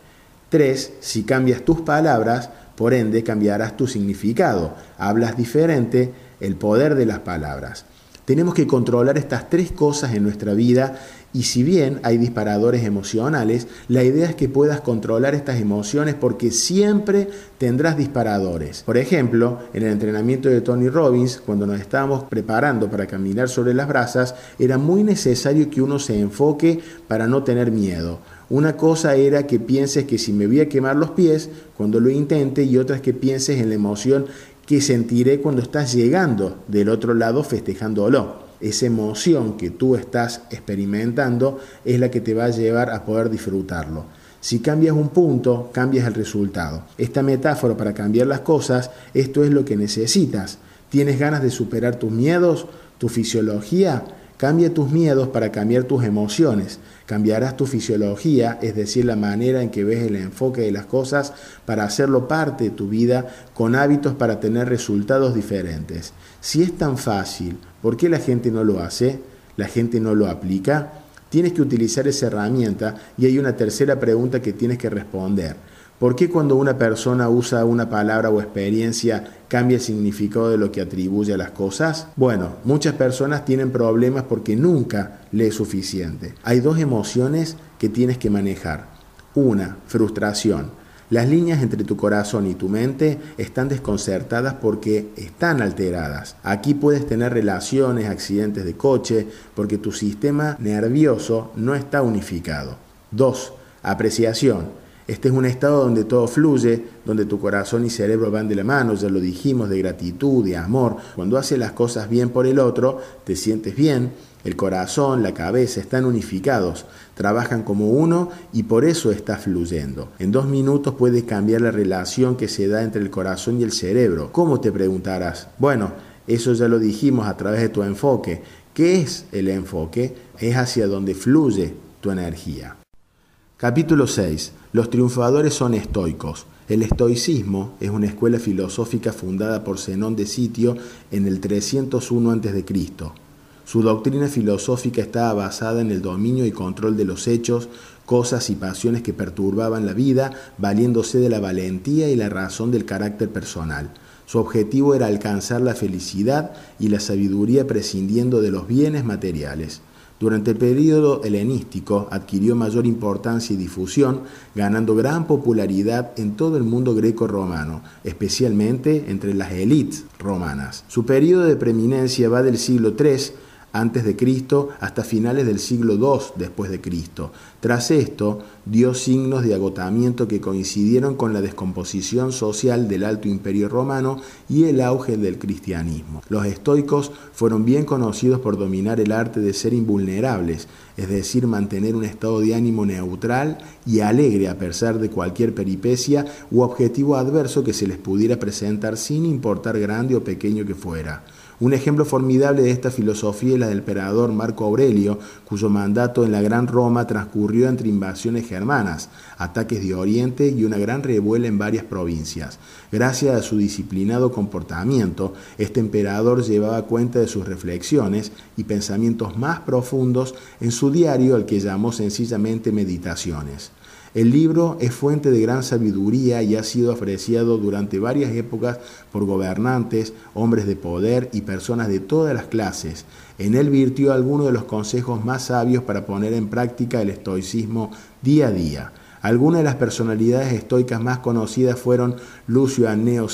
3. Si cambias tus palabras, por ende cambiarás tu significado, hablas diferente, el poder de las palabras. Tenemos que controlar estas tres cosas en nuestra vida y si bien hay disparadores emocionales, la idea es que puedas controlar estas emociones porque siempre tendrás disparadores. Por ejemplo, en el entrenamiento de Tony Robbins, cuando nos estábamos preparando para caminar sobre las brasas, era muy necesario que uno se enfoque para no tener miedo. Una cosa era que pienses que si me voy a quemar los pies cuando lo intente y otra es que pienses en la emoción que sentiré cuando estás llegando del otro lado festejándolo esa emoción que tú estás experimentando es la que te va a llevar a poder disfrutarlo. Si cambias un punto, cambias el resultado. Esta metáfora para cambiar las cosas, esto es lo que necesitas. ¿Tienes ganas de superar tus miedos, tu fisiología? Cambia tus miedos para cambiar tus emociones. Cambiarás tu fisiología, es decir, la manera en que ves el enfoque de las cosas para hacerlo parte de tu vida con hábitos para tener resultados diferentes. Si es tan fácil, ¿por qué la gente no lo hace? ¿La gente no lo aplica? Tienes que utilizar esa herramienta y hay una tercera pregunta que tienes que responder. ¿Por qué cuando una persona usa una palabra o experiencia cambia el significado de lo que atribuye a las cosas? Bueno, muchas personas tienen problemas porque nunca le es suficiente. Hay dos emociones que tienes que manejar. Una, frustración. Las líneas entre tu corazón y tu mente están desconcertadas porque están alteradas. Aquí puedes tener relaciones, accidentes de coche, porque tu sistema nervioso no está unificado. 2. Apreciación. Este es un estado donde todo fluye, donde tu corazón y cerebro van de la mano, ya lo dijimos, de gratitud, de amor. Cuando haces las cosas bien por el otro, te sientes bien, el corazón, la cabeza están unificados trabajan como uno y por eso está fluyendo. En dos minutos puedes cambiar la relación que se da entre el corazón y el cerebro. ¿Cómo te preguntarás? Bueno, eso ya lo dijimos a través de tu enfoque. ¿Qué es el enfoque? Es hacia donde fluye tu energía. Capítulo 6. Los triunfadores son estoicos. El estoicismo es una escuela filosófica fundada por Zenón de Sitio en el 301 a.C. Su doctrina filosófica estaba basada en el dominio y control de los hechos, cosas y pasiones que perturbaban la vida, valiéndose de la valentía y la razón del carácter personal. Su objetivo era alcanzar la felicidad y la sabiduría prescindiendo de los bienes materiales. Durante el período helenístico adquirió mayor importancia y difusión, ganando gran popularidad en todo el mundo greco-romano, especialmente entre las élites romanas. Su periodo de preeminencia va del siglo III antes de Cristo hasta finales del siglo II después de Cristo. Tras esto, dio signos de agotamiento que coincidieron con la descomposición social del Alto Imperio Romano y el auge del cristianismo. Los estoicos fueron bien conocidos por dominar el arte de ser invulnerables, es decir, mantener un estado de ánimo neutral y alegre a pesar de cualquier peripecia u objetivo adverso que se les pudiera presentar sin importar grande o pequeño que fuera. Un ejemplo formidable de esta filosofía es la del emperador Marco Aurelio, cuyo mandato en la Gran Roma transcurrió entre invasiones germanas, ataques de Oriente y una gran revuela en varias provincias. Gracias a su disciplinado comportamiento, este emperador llevaba cuenta de sus reflexiones y pensamientos más profundos en su diario al que llamó sencillamente Meditaciones. El libro es fuente de gran sabiduría y ha sido ofrecido durante varias épocas por gobernantes, hombres de poder y personas de todas las clases. En él virtió algunos de los consejos más sabios para poner en práctica el estoicismo día a día. Algunas de las personalidades estoicas más conocidas fueron Lucio Aneo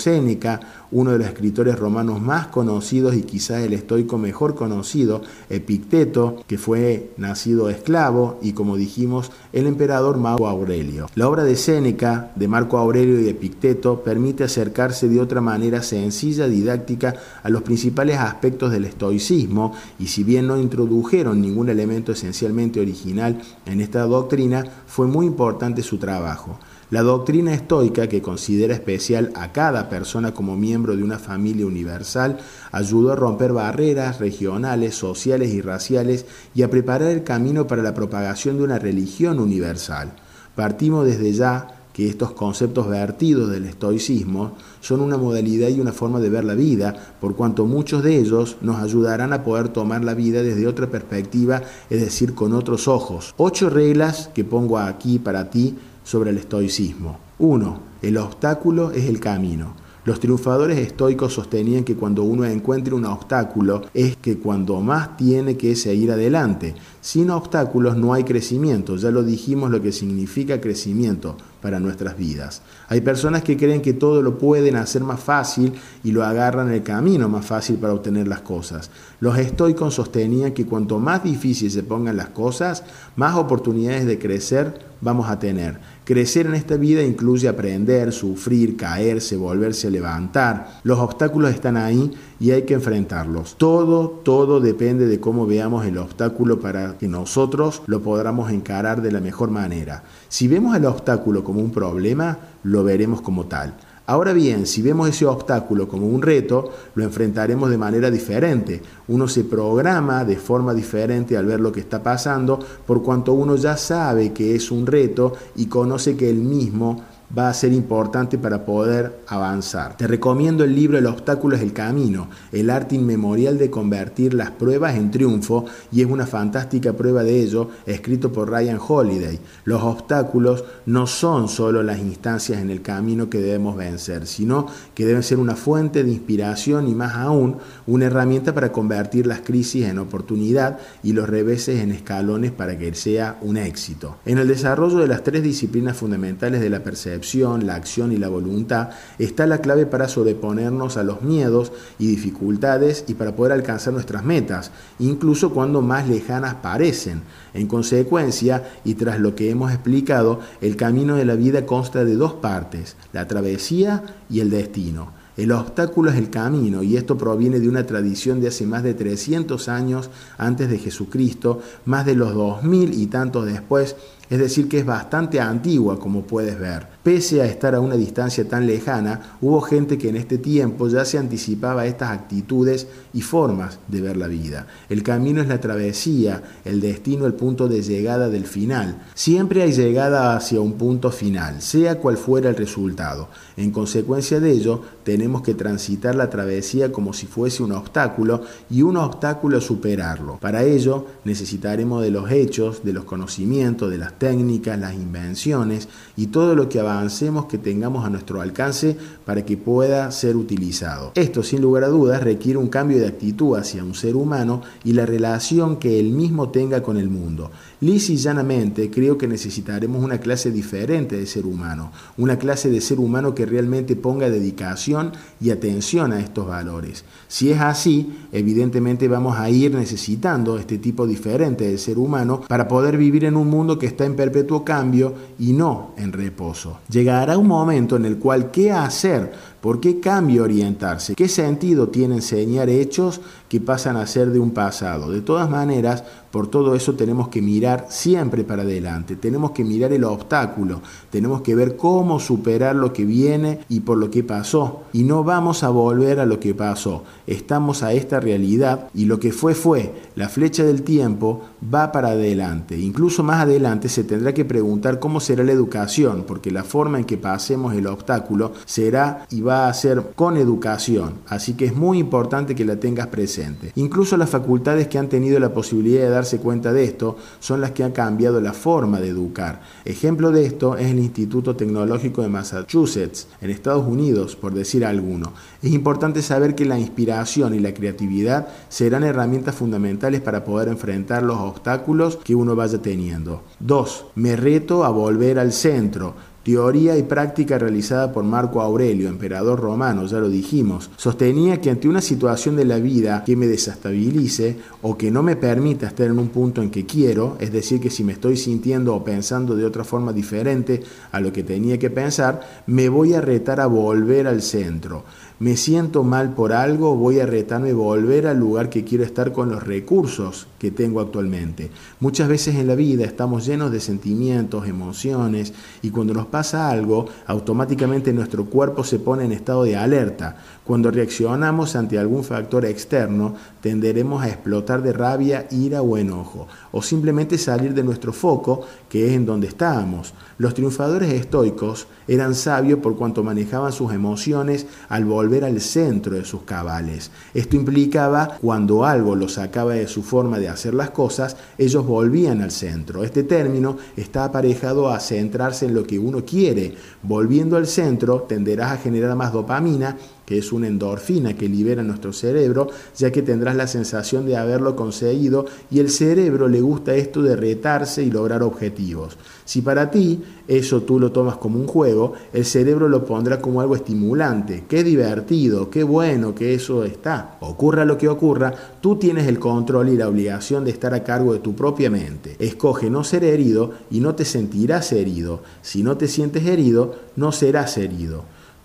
uno de los escritores romanos más conocidos y quizás el estoico mejor conocido, Epicteto, que fue nacido esclavo y como dijimos, el emperador Marco Aurelio. La obra de Séneca, de Marco Aurelio y de Epicteto, permite acercarse de otra manera sencilla, didáctica, a los principales aspectos del estoicismo y si bien no introdujeron ningún elemento esencialmente original en esta doctrina, fue muy importante su trabajo. La doctrina estoica, que considera especial a cada persona como miembro de una familia universal, ayudó a romper barreras regionales, sociales y raciales y a preparar el camino para la propagación de una religión universal. Partimos desde ya que estos conceptos vertidos del estoicismo son una modalidad y una forma de ver la vida, por cuanto muchos de ellos nos ayudarán a poder tomar la vida desde otra perspectiva, es decir, con otros ojos. Ocho reglas que pongo aquí para ti sobre el estoicismo. 1. El obstáculo es el camino. Los triunfadores estoicos sostenían que cuando uno encuentra un obstáculo es que cuando más tiene que seguir adelante. Sin obstáculos no hay crecimiento, ya lo dijimos lo que significa crecimiento para nuestras vidas. Hay personas que creen que todo lo pueden hacer más fácil y lo agarran el camino más fácil para obtener las cosas. Los estoicos sostenían que cuanto más difíciles se pongan las cosas, más oportunidades de crecer vamos a tener. Crecer en esta vida incluye aprender, sufrir, caerse, volverse a levantar. Los obstáculos están ahí y hay que enfrentarlos. Todo, todo depende de cómo veamos el obstáculo para que nosotros lo podamos encarar de la mejor manera. Si vemos el obstáculo como un problema, lo veremos como tal. Ahora bien, si vemos ese obstáculo como un reto, lo enfrentaremos de manera diferente. Uno se programa de forma diferente al ver lo que está pasando, por cuanto uno ya sabe que es un reto y conoce que el mismo va a ser importante para poder avanzar. Te recomiendo el libro El obstáculo es el camino, el arte inmemorial de convertir las pruebas en triunfo y es una fantástica prueba de ello, escrito por Ryan Holiday. Los obstáculos no son solo las instancias en el camino que debemos vencer, sino que deben ser una fuente de inspiración y más aún una herramienta para convertir las crisis en oportunidad y los reveses en escalones para que sea un éxito. En el desarrollo de las tres disciplinas fundamentales de la percepción, la acción y la voluntad, está la clave para sobreponernos a los miedos y dificultades y para poder alcanzar nuestras metas, incluso cuando más lejanas parecen. En consecuencia, y tras lo que hemos explicado, el camino de la vida consta de dos partes, la travesía y el destino. El obstáculo es el camino y esto proviene de una tradición de hace más de 300 años antes de Jesucristo, más de los 2000 y tantos después, es decir que es bastante antigua como puedes ver. Pese a estar a una distancia tan lejana, hubo gente que en este tiempo ya se anticipaba estas actitudes y formas de ver la vida. El camino es la travesía, el destino el punto de llegada del final. Siempre hay llegada hacia un punto final, sea cual fuera el resultado. En consecuencia de ello, tenemos que transitar la travesía como si fuese un obstáculo y un obstáculo superarlo. Para ello, necesitaremos de los hechos, de los conocimientos, de las técnicas, las invenciones y todo lo que avancemos que tengamos a nuestro alcance para que pueda ser utilizado. Esto, sin lugar a dudas, requiere un cambio de actitud hacia un ser humano y la relación que él mismo tenga con el mundo. Lis llanamente creo que necesitaremos una clase diferente de ser humano, una clase de ser humano que realmente ponga dedicación y atención a estos valores. Si es así, evidentemente vamos a ir necesitando este tipo diferente de ser humano para poder vivir en un mundo que está en perpetuo cambio y no en reposo. Llegará un momento en el cual qué hacer ¿Por qué cambia orientarse? ¿Qué sentido tiene enseñar hechos que pasan a ser de un pasado? De todas maneras, por todo eso tenemos que mirar siempre para adelante, tenemos que mirar el obstáculo, tenemos que ver cómo superar lo que viene y por lo que pasó. Y no vamos a volver a lo que pasó, estamos a esta realidad y lo que fue fue, la flecha del tiempo va para adelante. Incluso más adelante se tendrá que preguntar cómo será la educación, porque la forma en que pasemos el obstáculo será y va a ser con educación, así que es muy importante que la tengas presente. Incluso las facultades que han tenido la posibilidad de darse cuenta de esto son las que han cambiado la forma de educar. Ejemplo de esto es el Instituto Tecnológico de Massachusetts, en Estados Unidos, por decir alguno. Es importante saber que la inspiración y la creatividad serán herramientas fundamentales para poder enfrentar los obstáculos obstáculos que uno vaya teniendo. 2. Me reto a volver al centro, Teoría y práctica realizada por Marco Aurelio, emperador romano, ya lo dijimos, sostenía que ante una situación de la vida que me desestabilice o que no me permita estar en un punto en que quiero, es decir, que si me estoy sintiendo o pensando de otra forma diferente a lo que tenía que pensar, me voy a retar a volver al centro me siento mal por algo, voy a retarme y volver al lugar que quiero estar con los recursos que tengo actualmente. Muchas veces en la vida estamos llenos de sentimientos, emociones, y cuando nos pasa algo, automáticamente nuestro cuerpo se pone en estado de alerta. Cuando reaccionamos ante algún factor externo, tenderemos a explotar de rabia, ira o enojo, o simplemente salir de nuestro foco, que es en donde estábamos. Los triunfadores estoicos eran sabios por cuanto manejaban sus emociones al volver al centro de sus cabales. Esto implicaba cuando algo los sacaba de su forma de hacer las cosas, ellos volvían al centro. Este término está aparejado a centrarse en lo que uno quiere. Volviendo al centro, tenderás a generar más dopamina que es una endorfina que libera nuestro cerebro, ya que tendrás la sensación de haberlo conseguido y el cerebro le gusta esto de retarse y lograr objetivos. Si para ti eso tú lo tomas como un juego, el cerebro lo pondrá como algo estimulante, qué divertido, qué bueno que eso está. Ocurra lo que ocurra, tú tienes el control y la obligación de estar a cargo de tu propia mente. Escoge no ser herido y no te sentirás herido. Si no te sientes herido, no serás herido.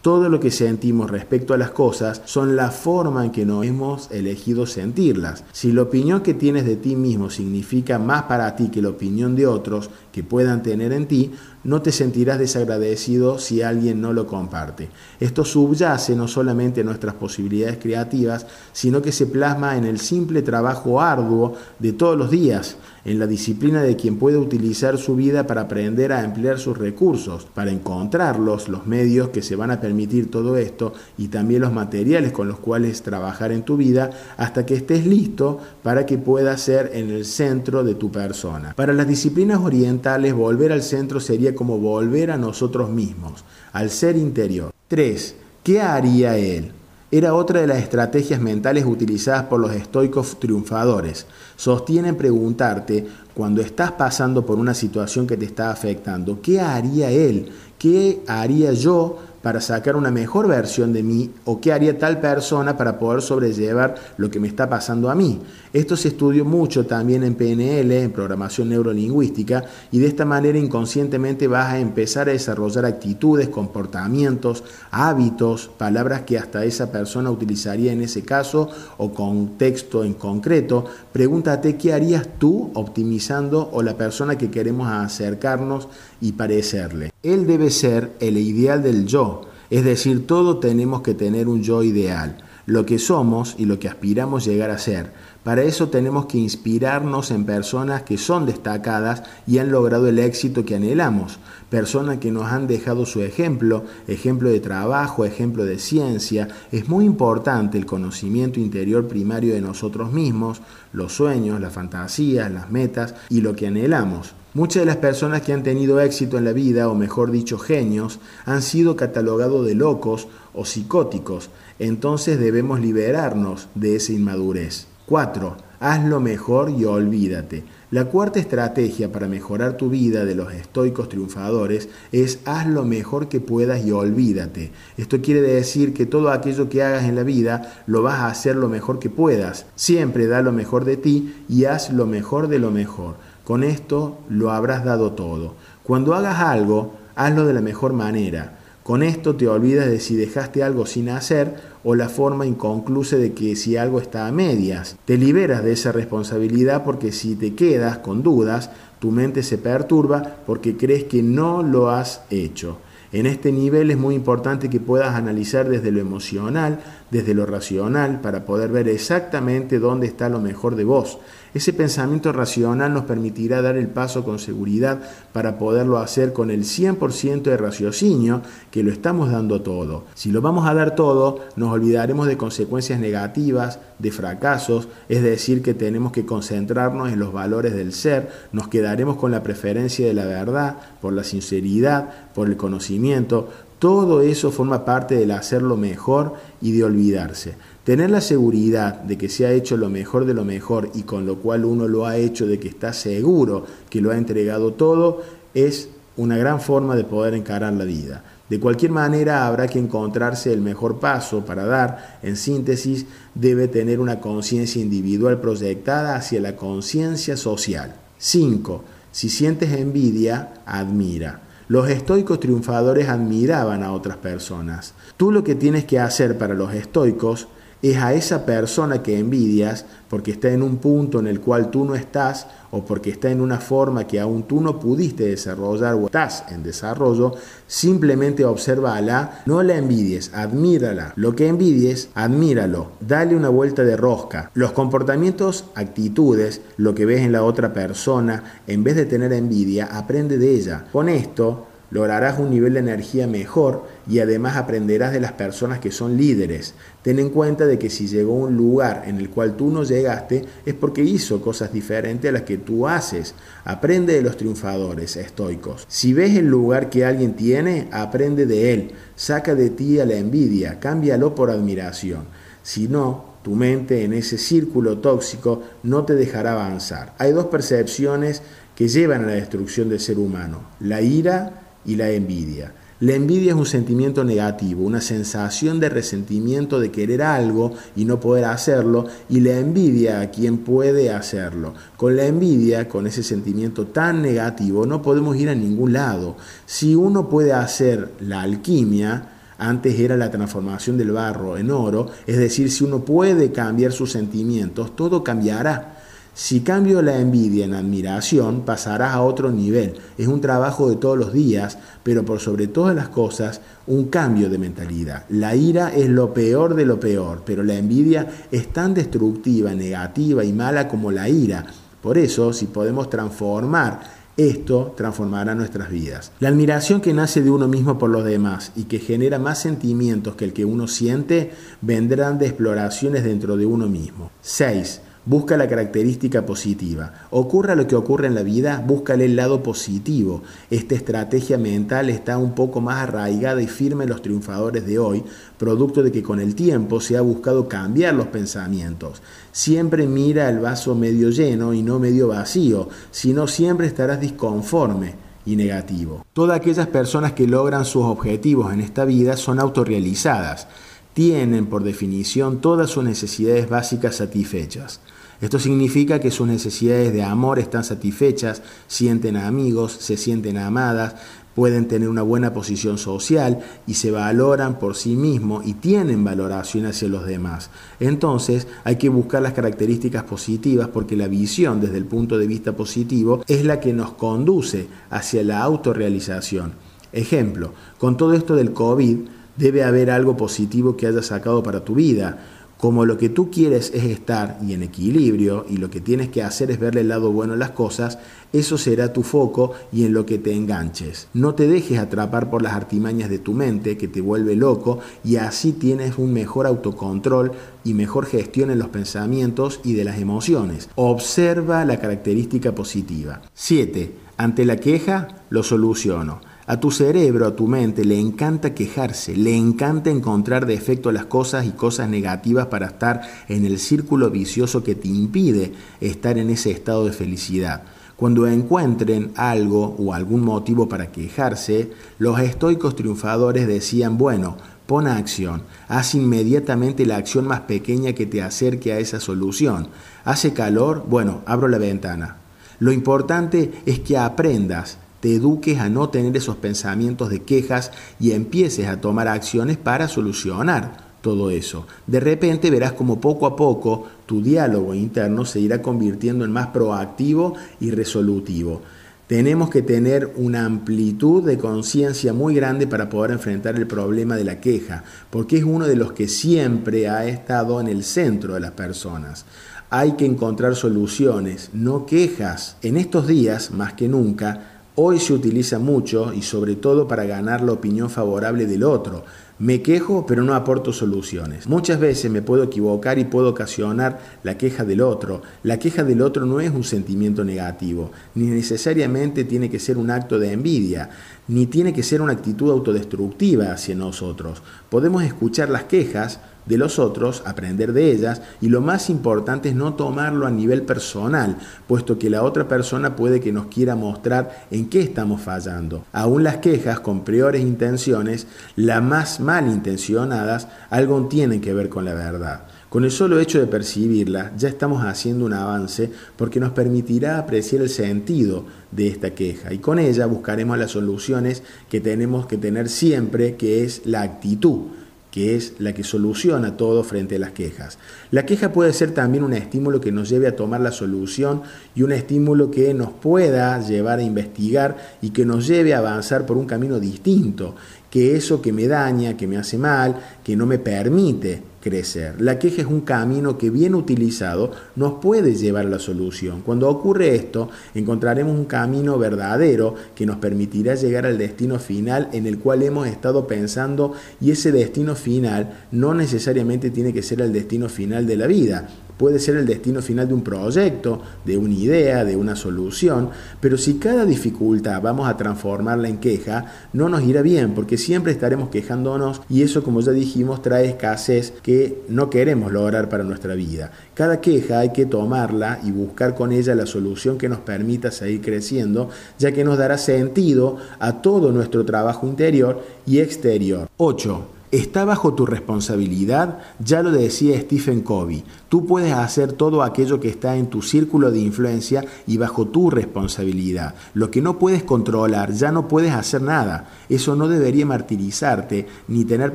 Todo lo que sentimos respecto a las cosas son la forma en que nos hemos elegido sentirlas. Si la opinión que tienes de ti mismo significa más para ti que la opinión de otros que puedan tener en ti, no te sentirás desagradecido si alguien no lo comparte. Esto subyace no solamente nuestras posibilidades creativas, sino que se plasma en el simple trabajo arduo de todos los días en la disciplina de quien puede utilizar su vida para aprender a emplear sus recursos, para encontrarlos, los medios que se van a permitir todo esto y también los materiales con los cuales trabajar en tu vida hasta que estés listo para que pueda ser en el centro de tu persona. Para las disciplinas orientales, volver al centro sería como volver a nosotros mismos, al ser interior. 3. ¿Qué haría él? era otra de las estrategias mentales utilizadas por los estoicos triunfadores. Sostienen preguntarte, cuando estás pasando por una situación que te está afectando, ¿qué haría él? ¿Qué haría yo para sacar una mejor versión de mí? ¿O qué haría tal persona para poder sobrellevar lo que me está pasando a mí? Esto se estudió mucho también en PNL, en programación neurolingüística, y de esta manera inconscientemente vas a empezar a desarrollar actitudes, comportamientos, hábitos, palabras que hasta esa persona utilizaría en ese caso o contexto en concreto. Pregúntate qué harías tú optimizando o la persona que queremos acercarnos y parecerle. Él debe ser el ideal del yo, es decir, todos tenemos que tener un yo ideal, lo que somos y lo que aspiramos llegar a ser. Para eso tenemos que inspirarnos en personas que son destacadas y han logrado el éxito que anhelamos, personas que nos han dejado su ejemplo, ejemplo de trabajo, ejemplo de ciencia. Es muy importante el conocimiento interior primario de nosotros mismos, los sueños, las fantasías, las metas y lo que anhelamos. Muchas de las personas que han tenido éxito en la vida, o mejor dicho, genios, han sido catalogados de locos o psicóticos, entonces debemos liberarnos de esa inmadurez. 4. Haz lo mejor y olvídate. La cuarta estrategia para mejorar tu vida de los estoicos triunfadores es haz lo mejor que puedas y olvídate. Esto quiere decir que todo aquello que hagas en la vida lo vas a hacer lo mejor que puedas. Siempre da lo mejor de ti y haz lo mejor de lo mejor. Con esto lo habrás dado todo. Cuando hagas algo, hazlo de la mejor manera con esto te olvidas de si dejaste algo sin hacer o la forma inconclusa de que si algo está a medias. Te liberas de esa responsabilidad porque si te quedas con dudas, tu mente se perturba porque crees que no lo has hecho. En este nivel es muy importante que puedas analizar desde lo emocional desde lo racional para poder ver exactamente dónde está lo mejor de vos. Ese pensamiento racional nos permitirá dar el paso con seguridad para poderlo hacer con el 100% de raciocinio que lo estamos dando todo. Si lo vamos a dar todo, nos olvidaremos de consecuencias negativas, de fracasos, es decir, que tenemos que concentrarnos en los valores del ser, nos quedaremos con la preferencia de la verdad, por la sinceridad, por el conocimiento, todo eso forma parte del hacerlo mejor y de olvidarse. Tener la seguridad de que se ha hecho lo mejor de lo mejor y con lo cual uno lo ha hecho de que está seguro que lo ha entregado todo es una gran forma de poder encarar la vida. De cualquier manera, habrá que encontrarse el mejor paso para dar. En síntesis, debe tener una conciencia individual proyectada hacia la conciencia social. 5. Si sientes envidia, admira. Los estoicos triunfadores admiraban a otras personas. Tú lo que tienes que hacer para los estoicos es a esa persona que envidias porque está en un punto en el cual tú no estás o porque está en una forma que aún tú no pudiste desarrollar o estás en desarrollo, simplemente obsérvala, no la envidies, admírala. Lo que envidies, admíralo, dale una vuelta de rosca. Los comportamientos, actitudes, lo que ves en la otra persona, en vez de tener envidia, aprende de ella. Con esto Lograrás un nivel de energía mejor y además aprenderás de las personas que son líderes. Ten en cuenta de que si llegó a un lugar en el cual tú no llegaste es porque hizo cosas diferentes a las que tú haces. Aprende de los triunfadores estoicos. Si ves el lugar que alguien tiene, aprende de él. Saca de ti a la envidia, cámbialo por admiración. Si no, tu mente en ese círculo tóxico no te dejará avanzar. Hay dos percepciones que llevan a la destrucción del ser humano, la ira y la envidia. La envidia es un sentimiento negativo, una sensación de resentimiento de querer algo y no poder hacerlo, y la envidia a quien puede hacerlo. Con la envidia, con ese sentimiento tan negativo, no podemos ir a ningún lado. Si uno puede hacer la alquimia, antes era la transformación del barro en oro, es decir, si uno puede cambiar sus sentimientos, todo cambiará si cambio la envidia en admiración, pasarás a otro nivel. Es un trabajo de todos los días, pero por sobre todas las cosas, un cambio de mentalidad. La ira es lo peor de lo peor, pero la envidia es tan destructiva, negativa y mala como la ira. Por eso, si podemos transformar esto transformará nuestras vidas. La admiración que nace de uno mismo por los demás y que genera más sentimientos que el que uno siente vendrán de exploraciones dentro de uno mismo. 6 busca la característica positiva. Ocurra lo que ocurra en la vida, búscale el lado positivo. Esta estrategia mental está un poco más arraigada y firme en los triunfadores de hoy, producto de que con el tiempo se ha buscado cambiar los pensamientos. Siempre mira el vaso medio lleno y no medio vacío, sino siempre estarás disconforme y negativo. Todas aquellas personas que logran sus objetivos en esta vida son autorrealizadas, tienen por definición todas sus necesidades básicas satisfechas. Esto significa que sus necesidades de amor están satisfechas, sienten amigos, se sienten amadas, pueden tener una buena posición social y se valoran por sí mismos y tienen valoración hacia los demás. Entonces hay que buscar las características positivas porque la visión desde el punto de vista positivo es la que nos conduce hacia la autorrealización. Ejemplo, con todo esto del COVID debe haber algo positivo que haya sacado para tu vida como lo que tú quieres es estar y en equilibrio y lo que tienes que hacer es verle el lado bueno a las cosas, eso será tu foco y en lo que te enganches. No te dejes atrapar por las artimañas de tu mente que te vuelve loco y así tienes un mejor autocontrol y mejor gestión en los pensamientos y de las emociones. Observa la característica positiva. 7. Ante la queja, lo soluciono. A tu cerebro, a tu mente, le encanta quejarse, le encanta encontrar defecto a las cosas y cosas negativas para estar en el círculo vicioso que te impide estar en ese estado de felicidad. Cuando encuentren algo o algún motivo para quejarse, los estoicos triunfadores decían, bueno, pon acción, haz inmediatamente la acción más pequeña que te acerque a esa solución. Hace calor, bueno, abro la ventana. Lo importante es que aprendas te eduques a no tener esos pensamientos de quejas y empieces a tomar acciones para solucionar todo eso. De repente verás como poco a poco tu diálogo interno se irá convirtiendo en más proactivo y resolutivo. Tenemos que tener una amplitud de conciencia muy grande para poder enfrentar el problema de la queja, porque es uno de los que siempre ha estado en el centro de las personas. Hay que encontrar soluciones, no quejas. En estos días, más que nunca, Hoy se utiliza mucho y sobre todo para ganar la opinión favorable del otro. Me quejo pero no aporto soluciones. Muchas veces me puedo equivocar y puedo ocasionar la queja del otro. La queja del otro no es un sentimiento negativo, ni necesariamente tiene que ser un acto de envidia, ni tiene que ser una actitud autodestructiva hacia nosotros. Podemos escuchar las quejas, de los otros, aprender de ellas y lo más importante es no tomarlo a nivel personal, puesto que la otra persona puede que nos quiera mostrar en qué estamos fallando. Aún las quejas con peores intenciones, las más mal intencionadas, algo tienen que ver con la verdad. Con el solo hecho de percibirla, ya estamos haciendo un avance porque nos permitirá apreciar el sentido de esta queja y con ella buscaremos las soluciones que tenemos que tener siempre, que es la actitud que es la que soluciona todo frente a las quejas. La queja puede ser también un estímulo que nos lleve a tomar la solución y un estímulo que nos pueda llevar a investigar y que nos lleve a avanzar por un camino distinto, que eso que me daña, que me hace mal, que no me permite crecer. La queja es un camino que bien utilizado nos puede llevar a la solución. Cuando ocurre esto, encontraremos un camino verdadero que nos permitirá llegar al destino final en el cual hemos estado pensando y ese destino final no necesariamente tiene que ser el destino final de la vida puede ser el destino final de un proyecto, de una idea, de una solución, pero si cada dificultad vamos a transformarla en queja, no nos irá bien porque siempre estaremos quejándonos y eso, como ya dijimos, trae escasez que no queremos lograr para nuestra vida. Cada queja hay que tomarla y buscar con ella la solución que nos permita seguir creciendo, ya que nos dará sentido a todo nuestro trabajo interior y exterior. 8. Está bajo tu responsabilidad, ya lo decía Stephen Covey, tú puedes hacer todo aquello que está en tu círculo de influencia y bajo tu responsabilidad. Lo que no puedes controlar, ya no puedes hacer nada. Eso no debería martirizarte ni tener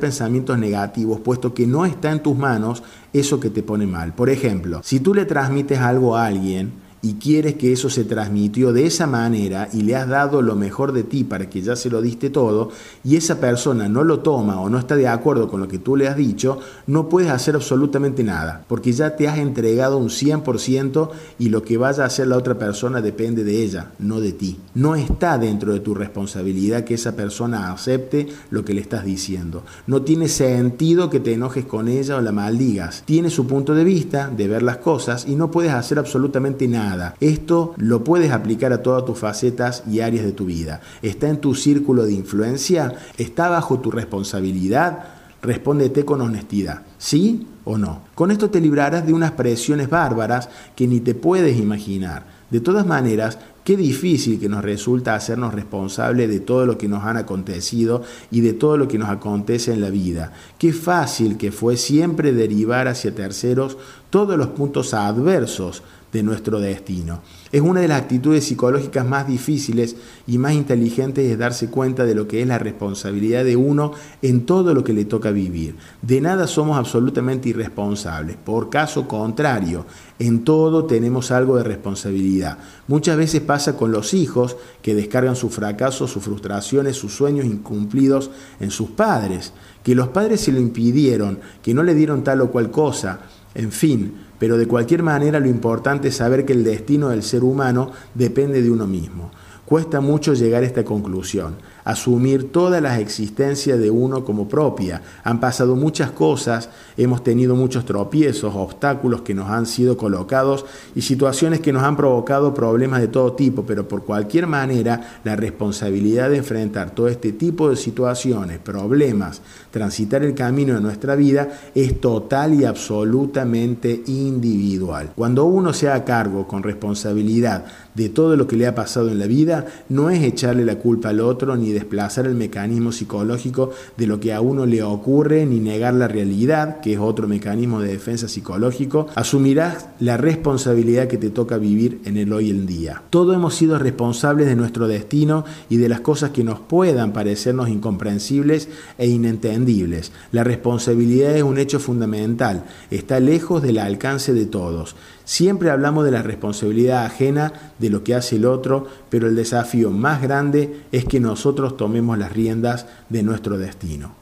pensamientos negativos, puesto que no está en tus manos eso que te pone mal. Por ejemplo, si tú le transmites algo a alguien, y quieres que eso se transmitió de esa manera y le has dado lo mejor de ti para que ya se lo diste todo y esa persona no lo toma o no está de acuerdo con lo que tú le has dicho, no puedes hacer absolutamente nada, porque ya te has entregado un 100% y lo que vaya a hacer la otra persona depende de ella, no de ti. No está dentro de tu responsabilidad que esa persona acepte lo que le estás diciendo. No tiene sentido que te enojes con ella o la maldigas. Tiene su punto de vista de ver las cosas y no puedes hacer absolutamente nada esto lo puedes aplicar a todas tus facetas y áreas de tu vida. Está en tu círculo de influencia, está bajo tu responsabilidad. Respóndete con honestidad, ¿sí o no? Con esto te librarás de unas presiones bárbaras que ni te puedes imaginar. De todas maneras, qué difícil que nos resulta hacernos responsables de todo lo que nos han acontecido y de todo lo que nos acontece en la vida. Qué fácil que fue siempre derivar hacia terceros todos los puntos adversos de nuestro destino. Es una de las actitudes psicológicas más difíciles y más inteligentes es darse cuenta de lo que es la responsabilidad de uno en todo lo que le toca vivir. De nada somos absolutamente irresponsables, por caso contrario, en todo tenemos algo de responsabilidad. Muchas veces pasa con los hijos que descargan sus fracasos, sus frustraciones, sus sueños incumplidos en sus padres, que los padres se lo impidieron, que no le dieron tal o cual cosa en fin, pero de cualquier manera lo importante es saber que el destino del ser humano depende de uno mismo. Cuesta mucho llegar a esta conclusión asumir todas las existencias de uno como propia. Han pasado muchas cosas, hemos tenido muchos tropiezos, obstáculos que nos han sido colocados y situaciones que nos han provocado problemas de todo tipo, pero por cualquier manera la responsabilidad de enfrentar todo este tipo de situaciones, problemas, transitar el camino de nuestra vida es total y absolutamente individual. Cuando uno se haga cargo con responsabilidad de todo lo que le ha pasado en la vida no es echarle la culpa al otro ni desplazar el mecanismo psicológico de lo que a uno le ocurre ni negar la realidad, que es otro mecanismo de defensa psicológico, asumirás la responsabilidad que te toca vivir en el hoy en día. Todos hemos sido responsables de nuestro destino y de las cosas que nos puedan parecernos incomprensibles e inentendibles. La responsabilidad es un hecho fundamental, está lejos del alcance de todos. Siempre hablamos de la responsabilidad ajena, de lo que hace el otro, pero el desafío más grande es que nosotros tomemos las riendas de nuestro destino.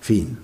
Fin.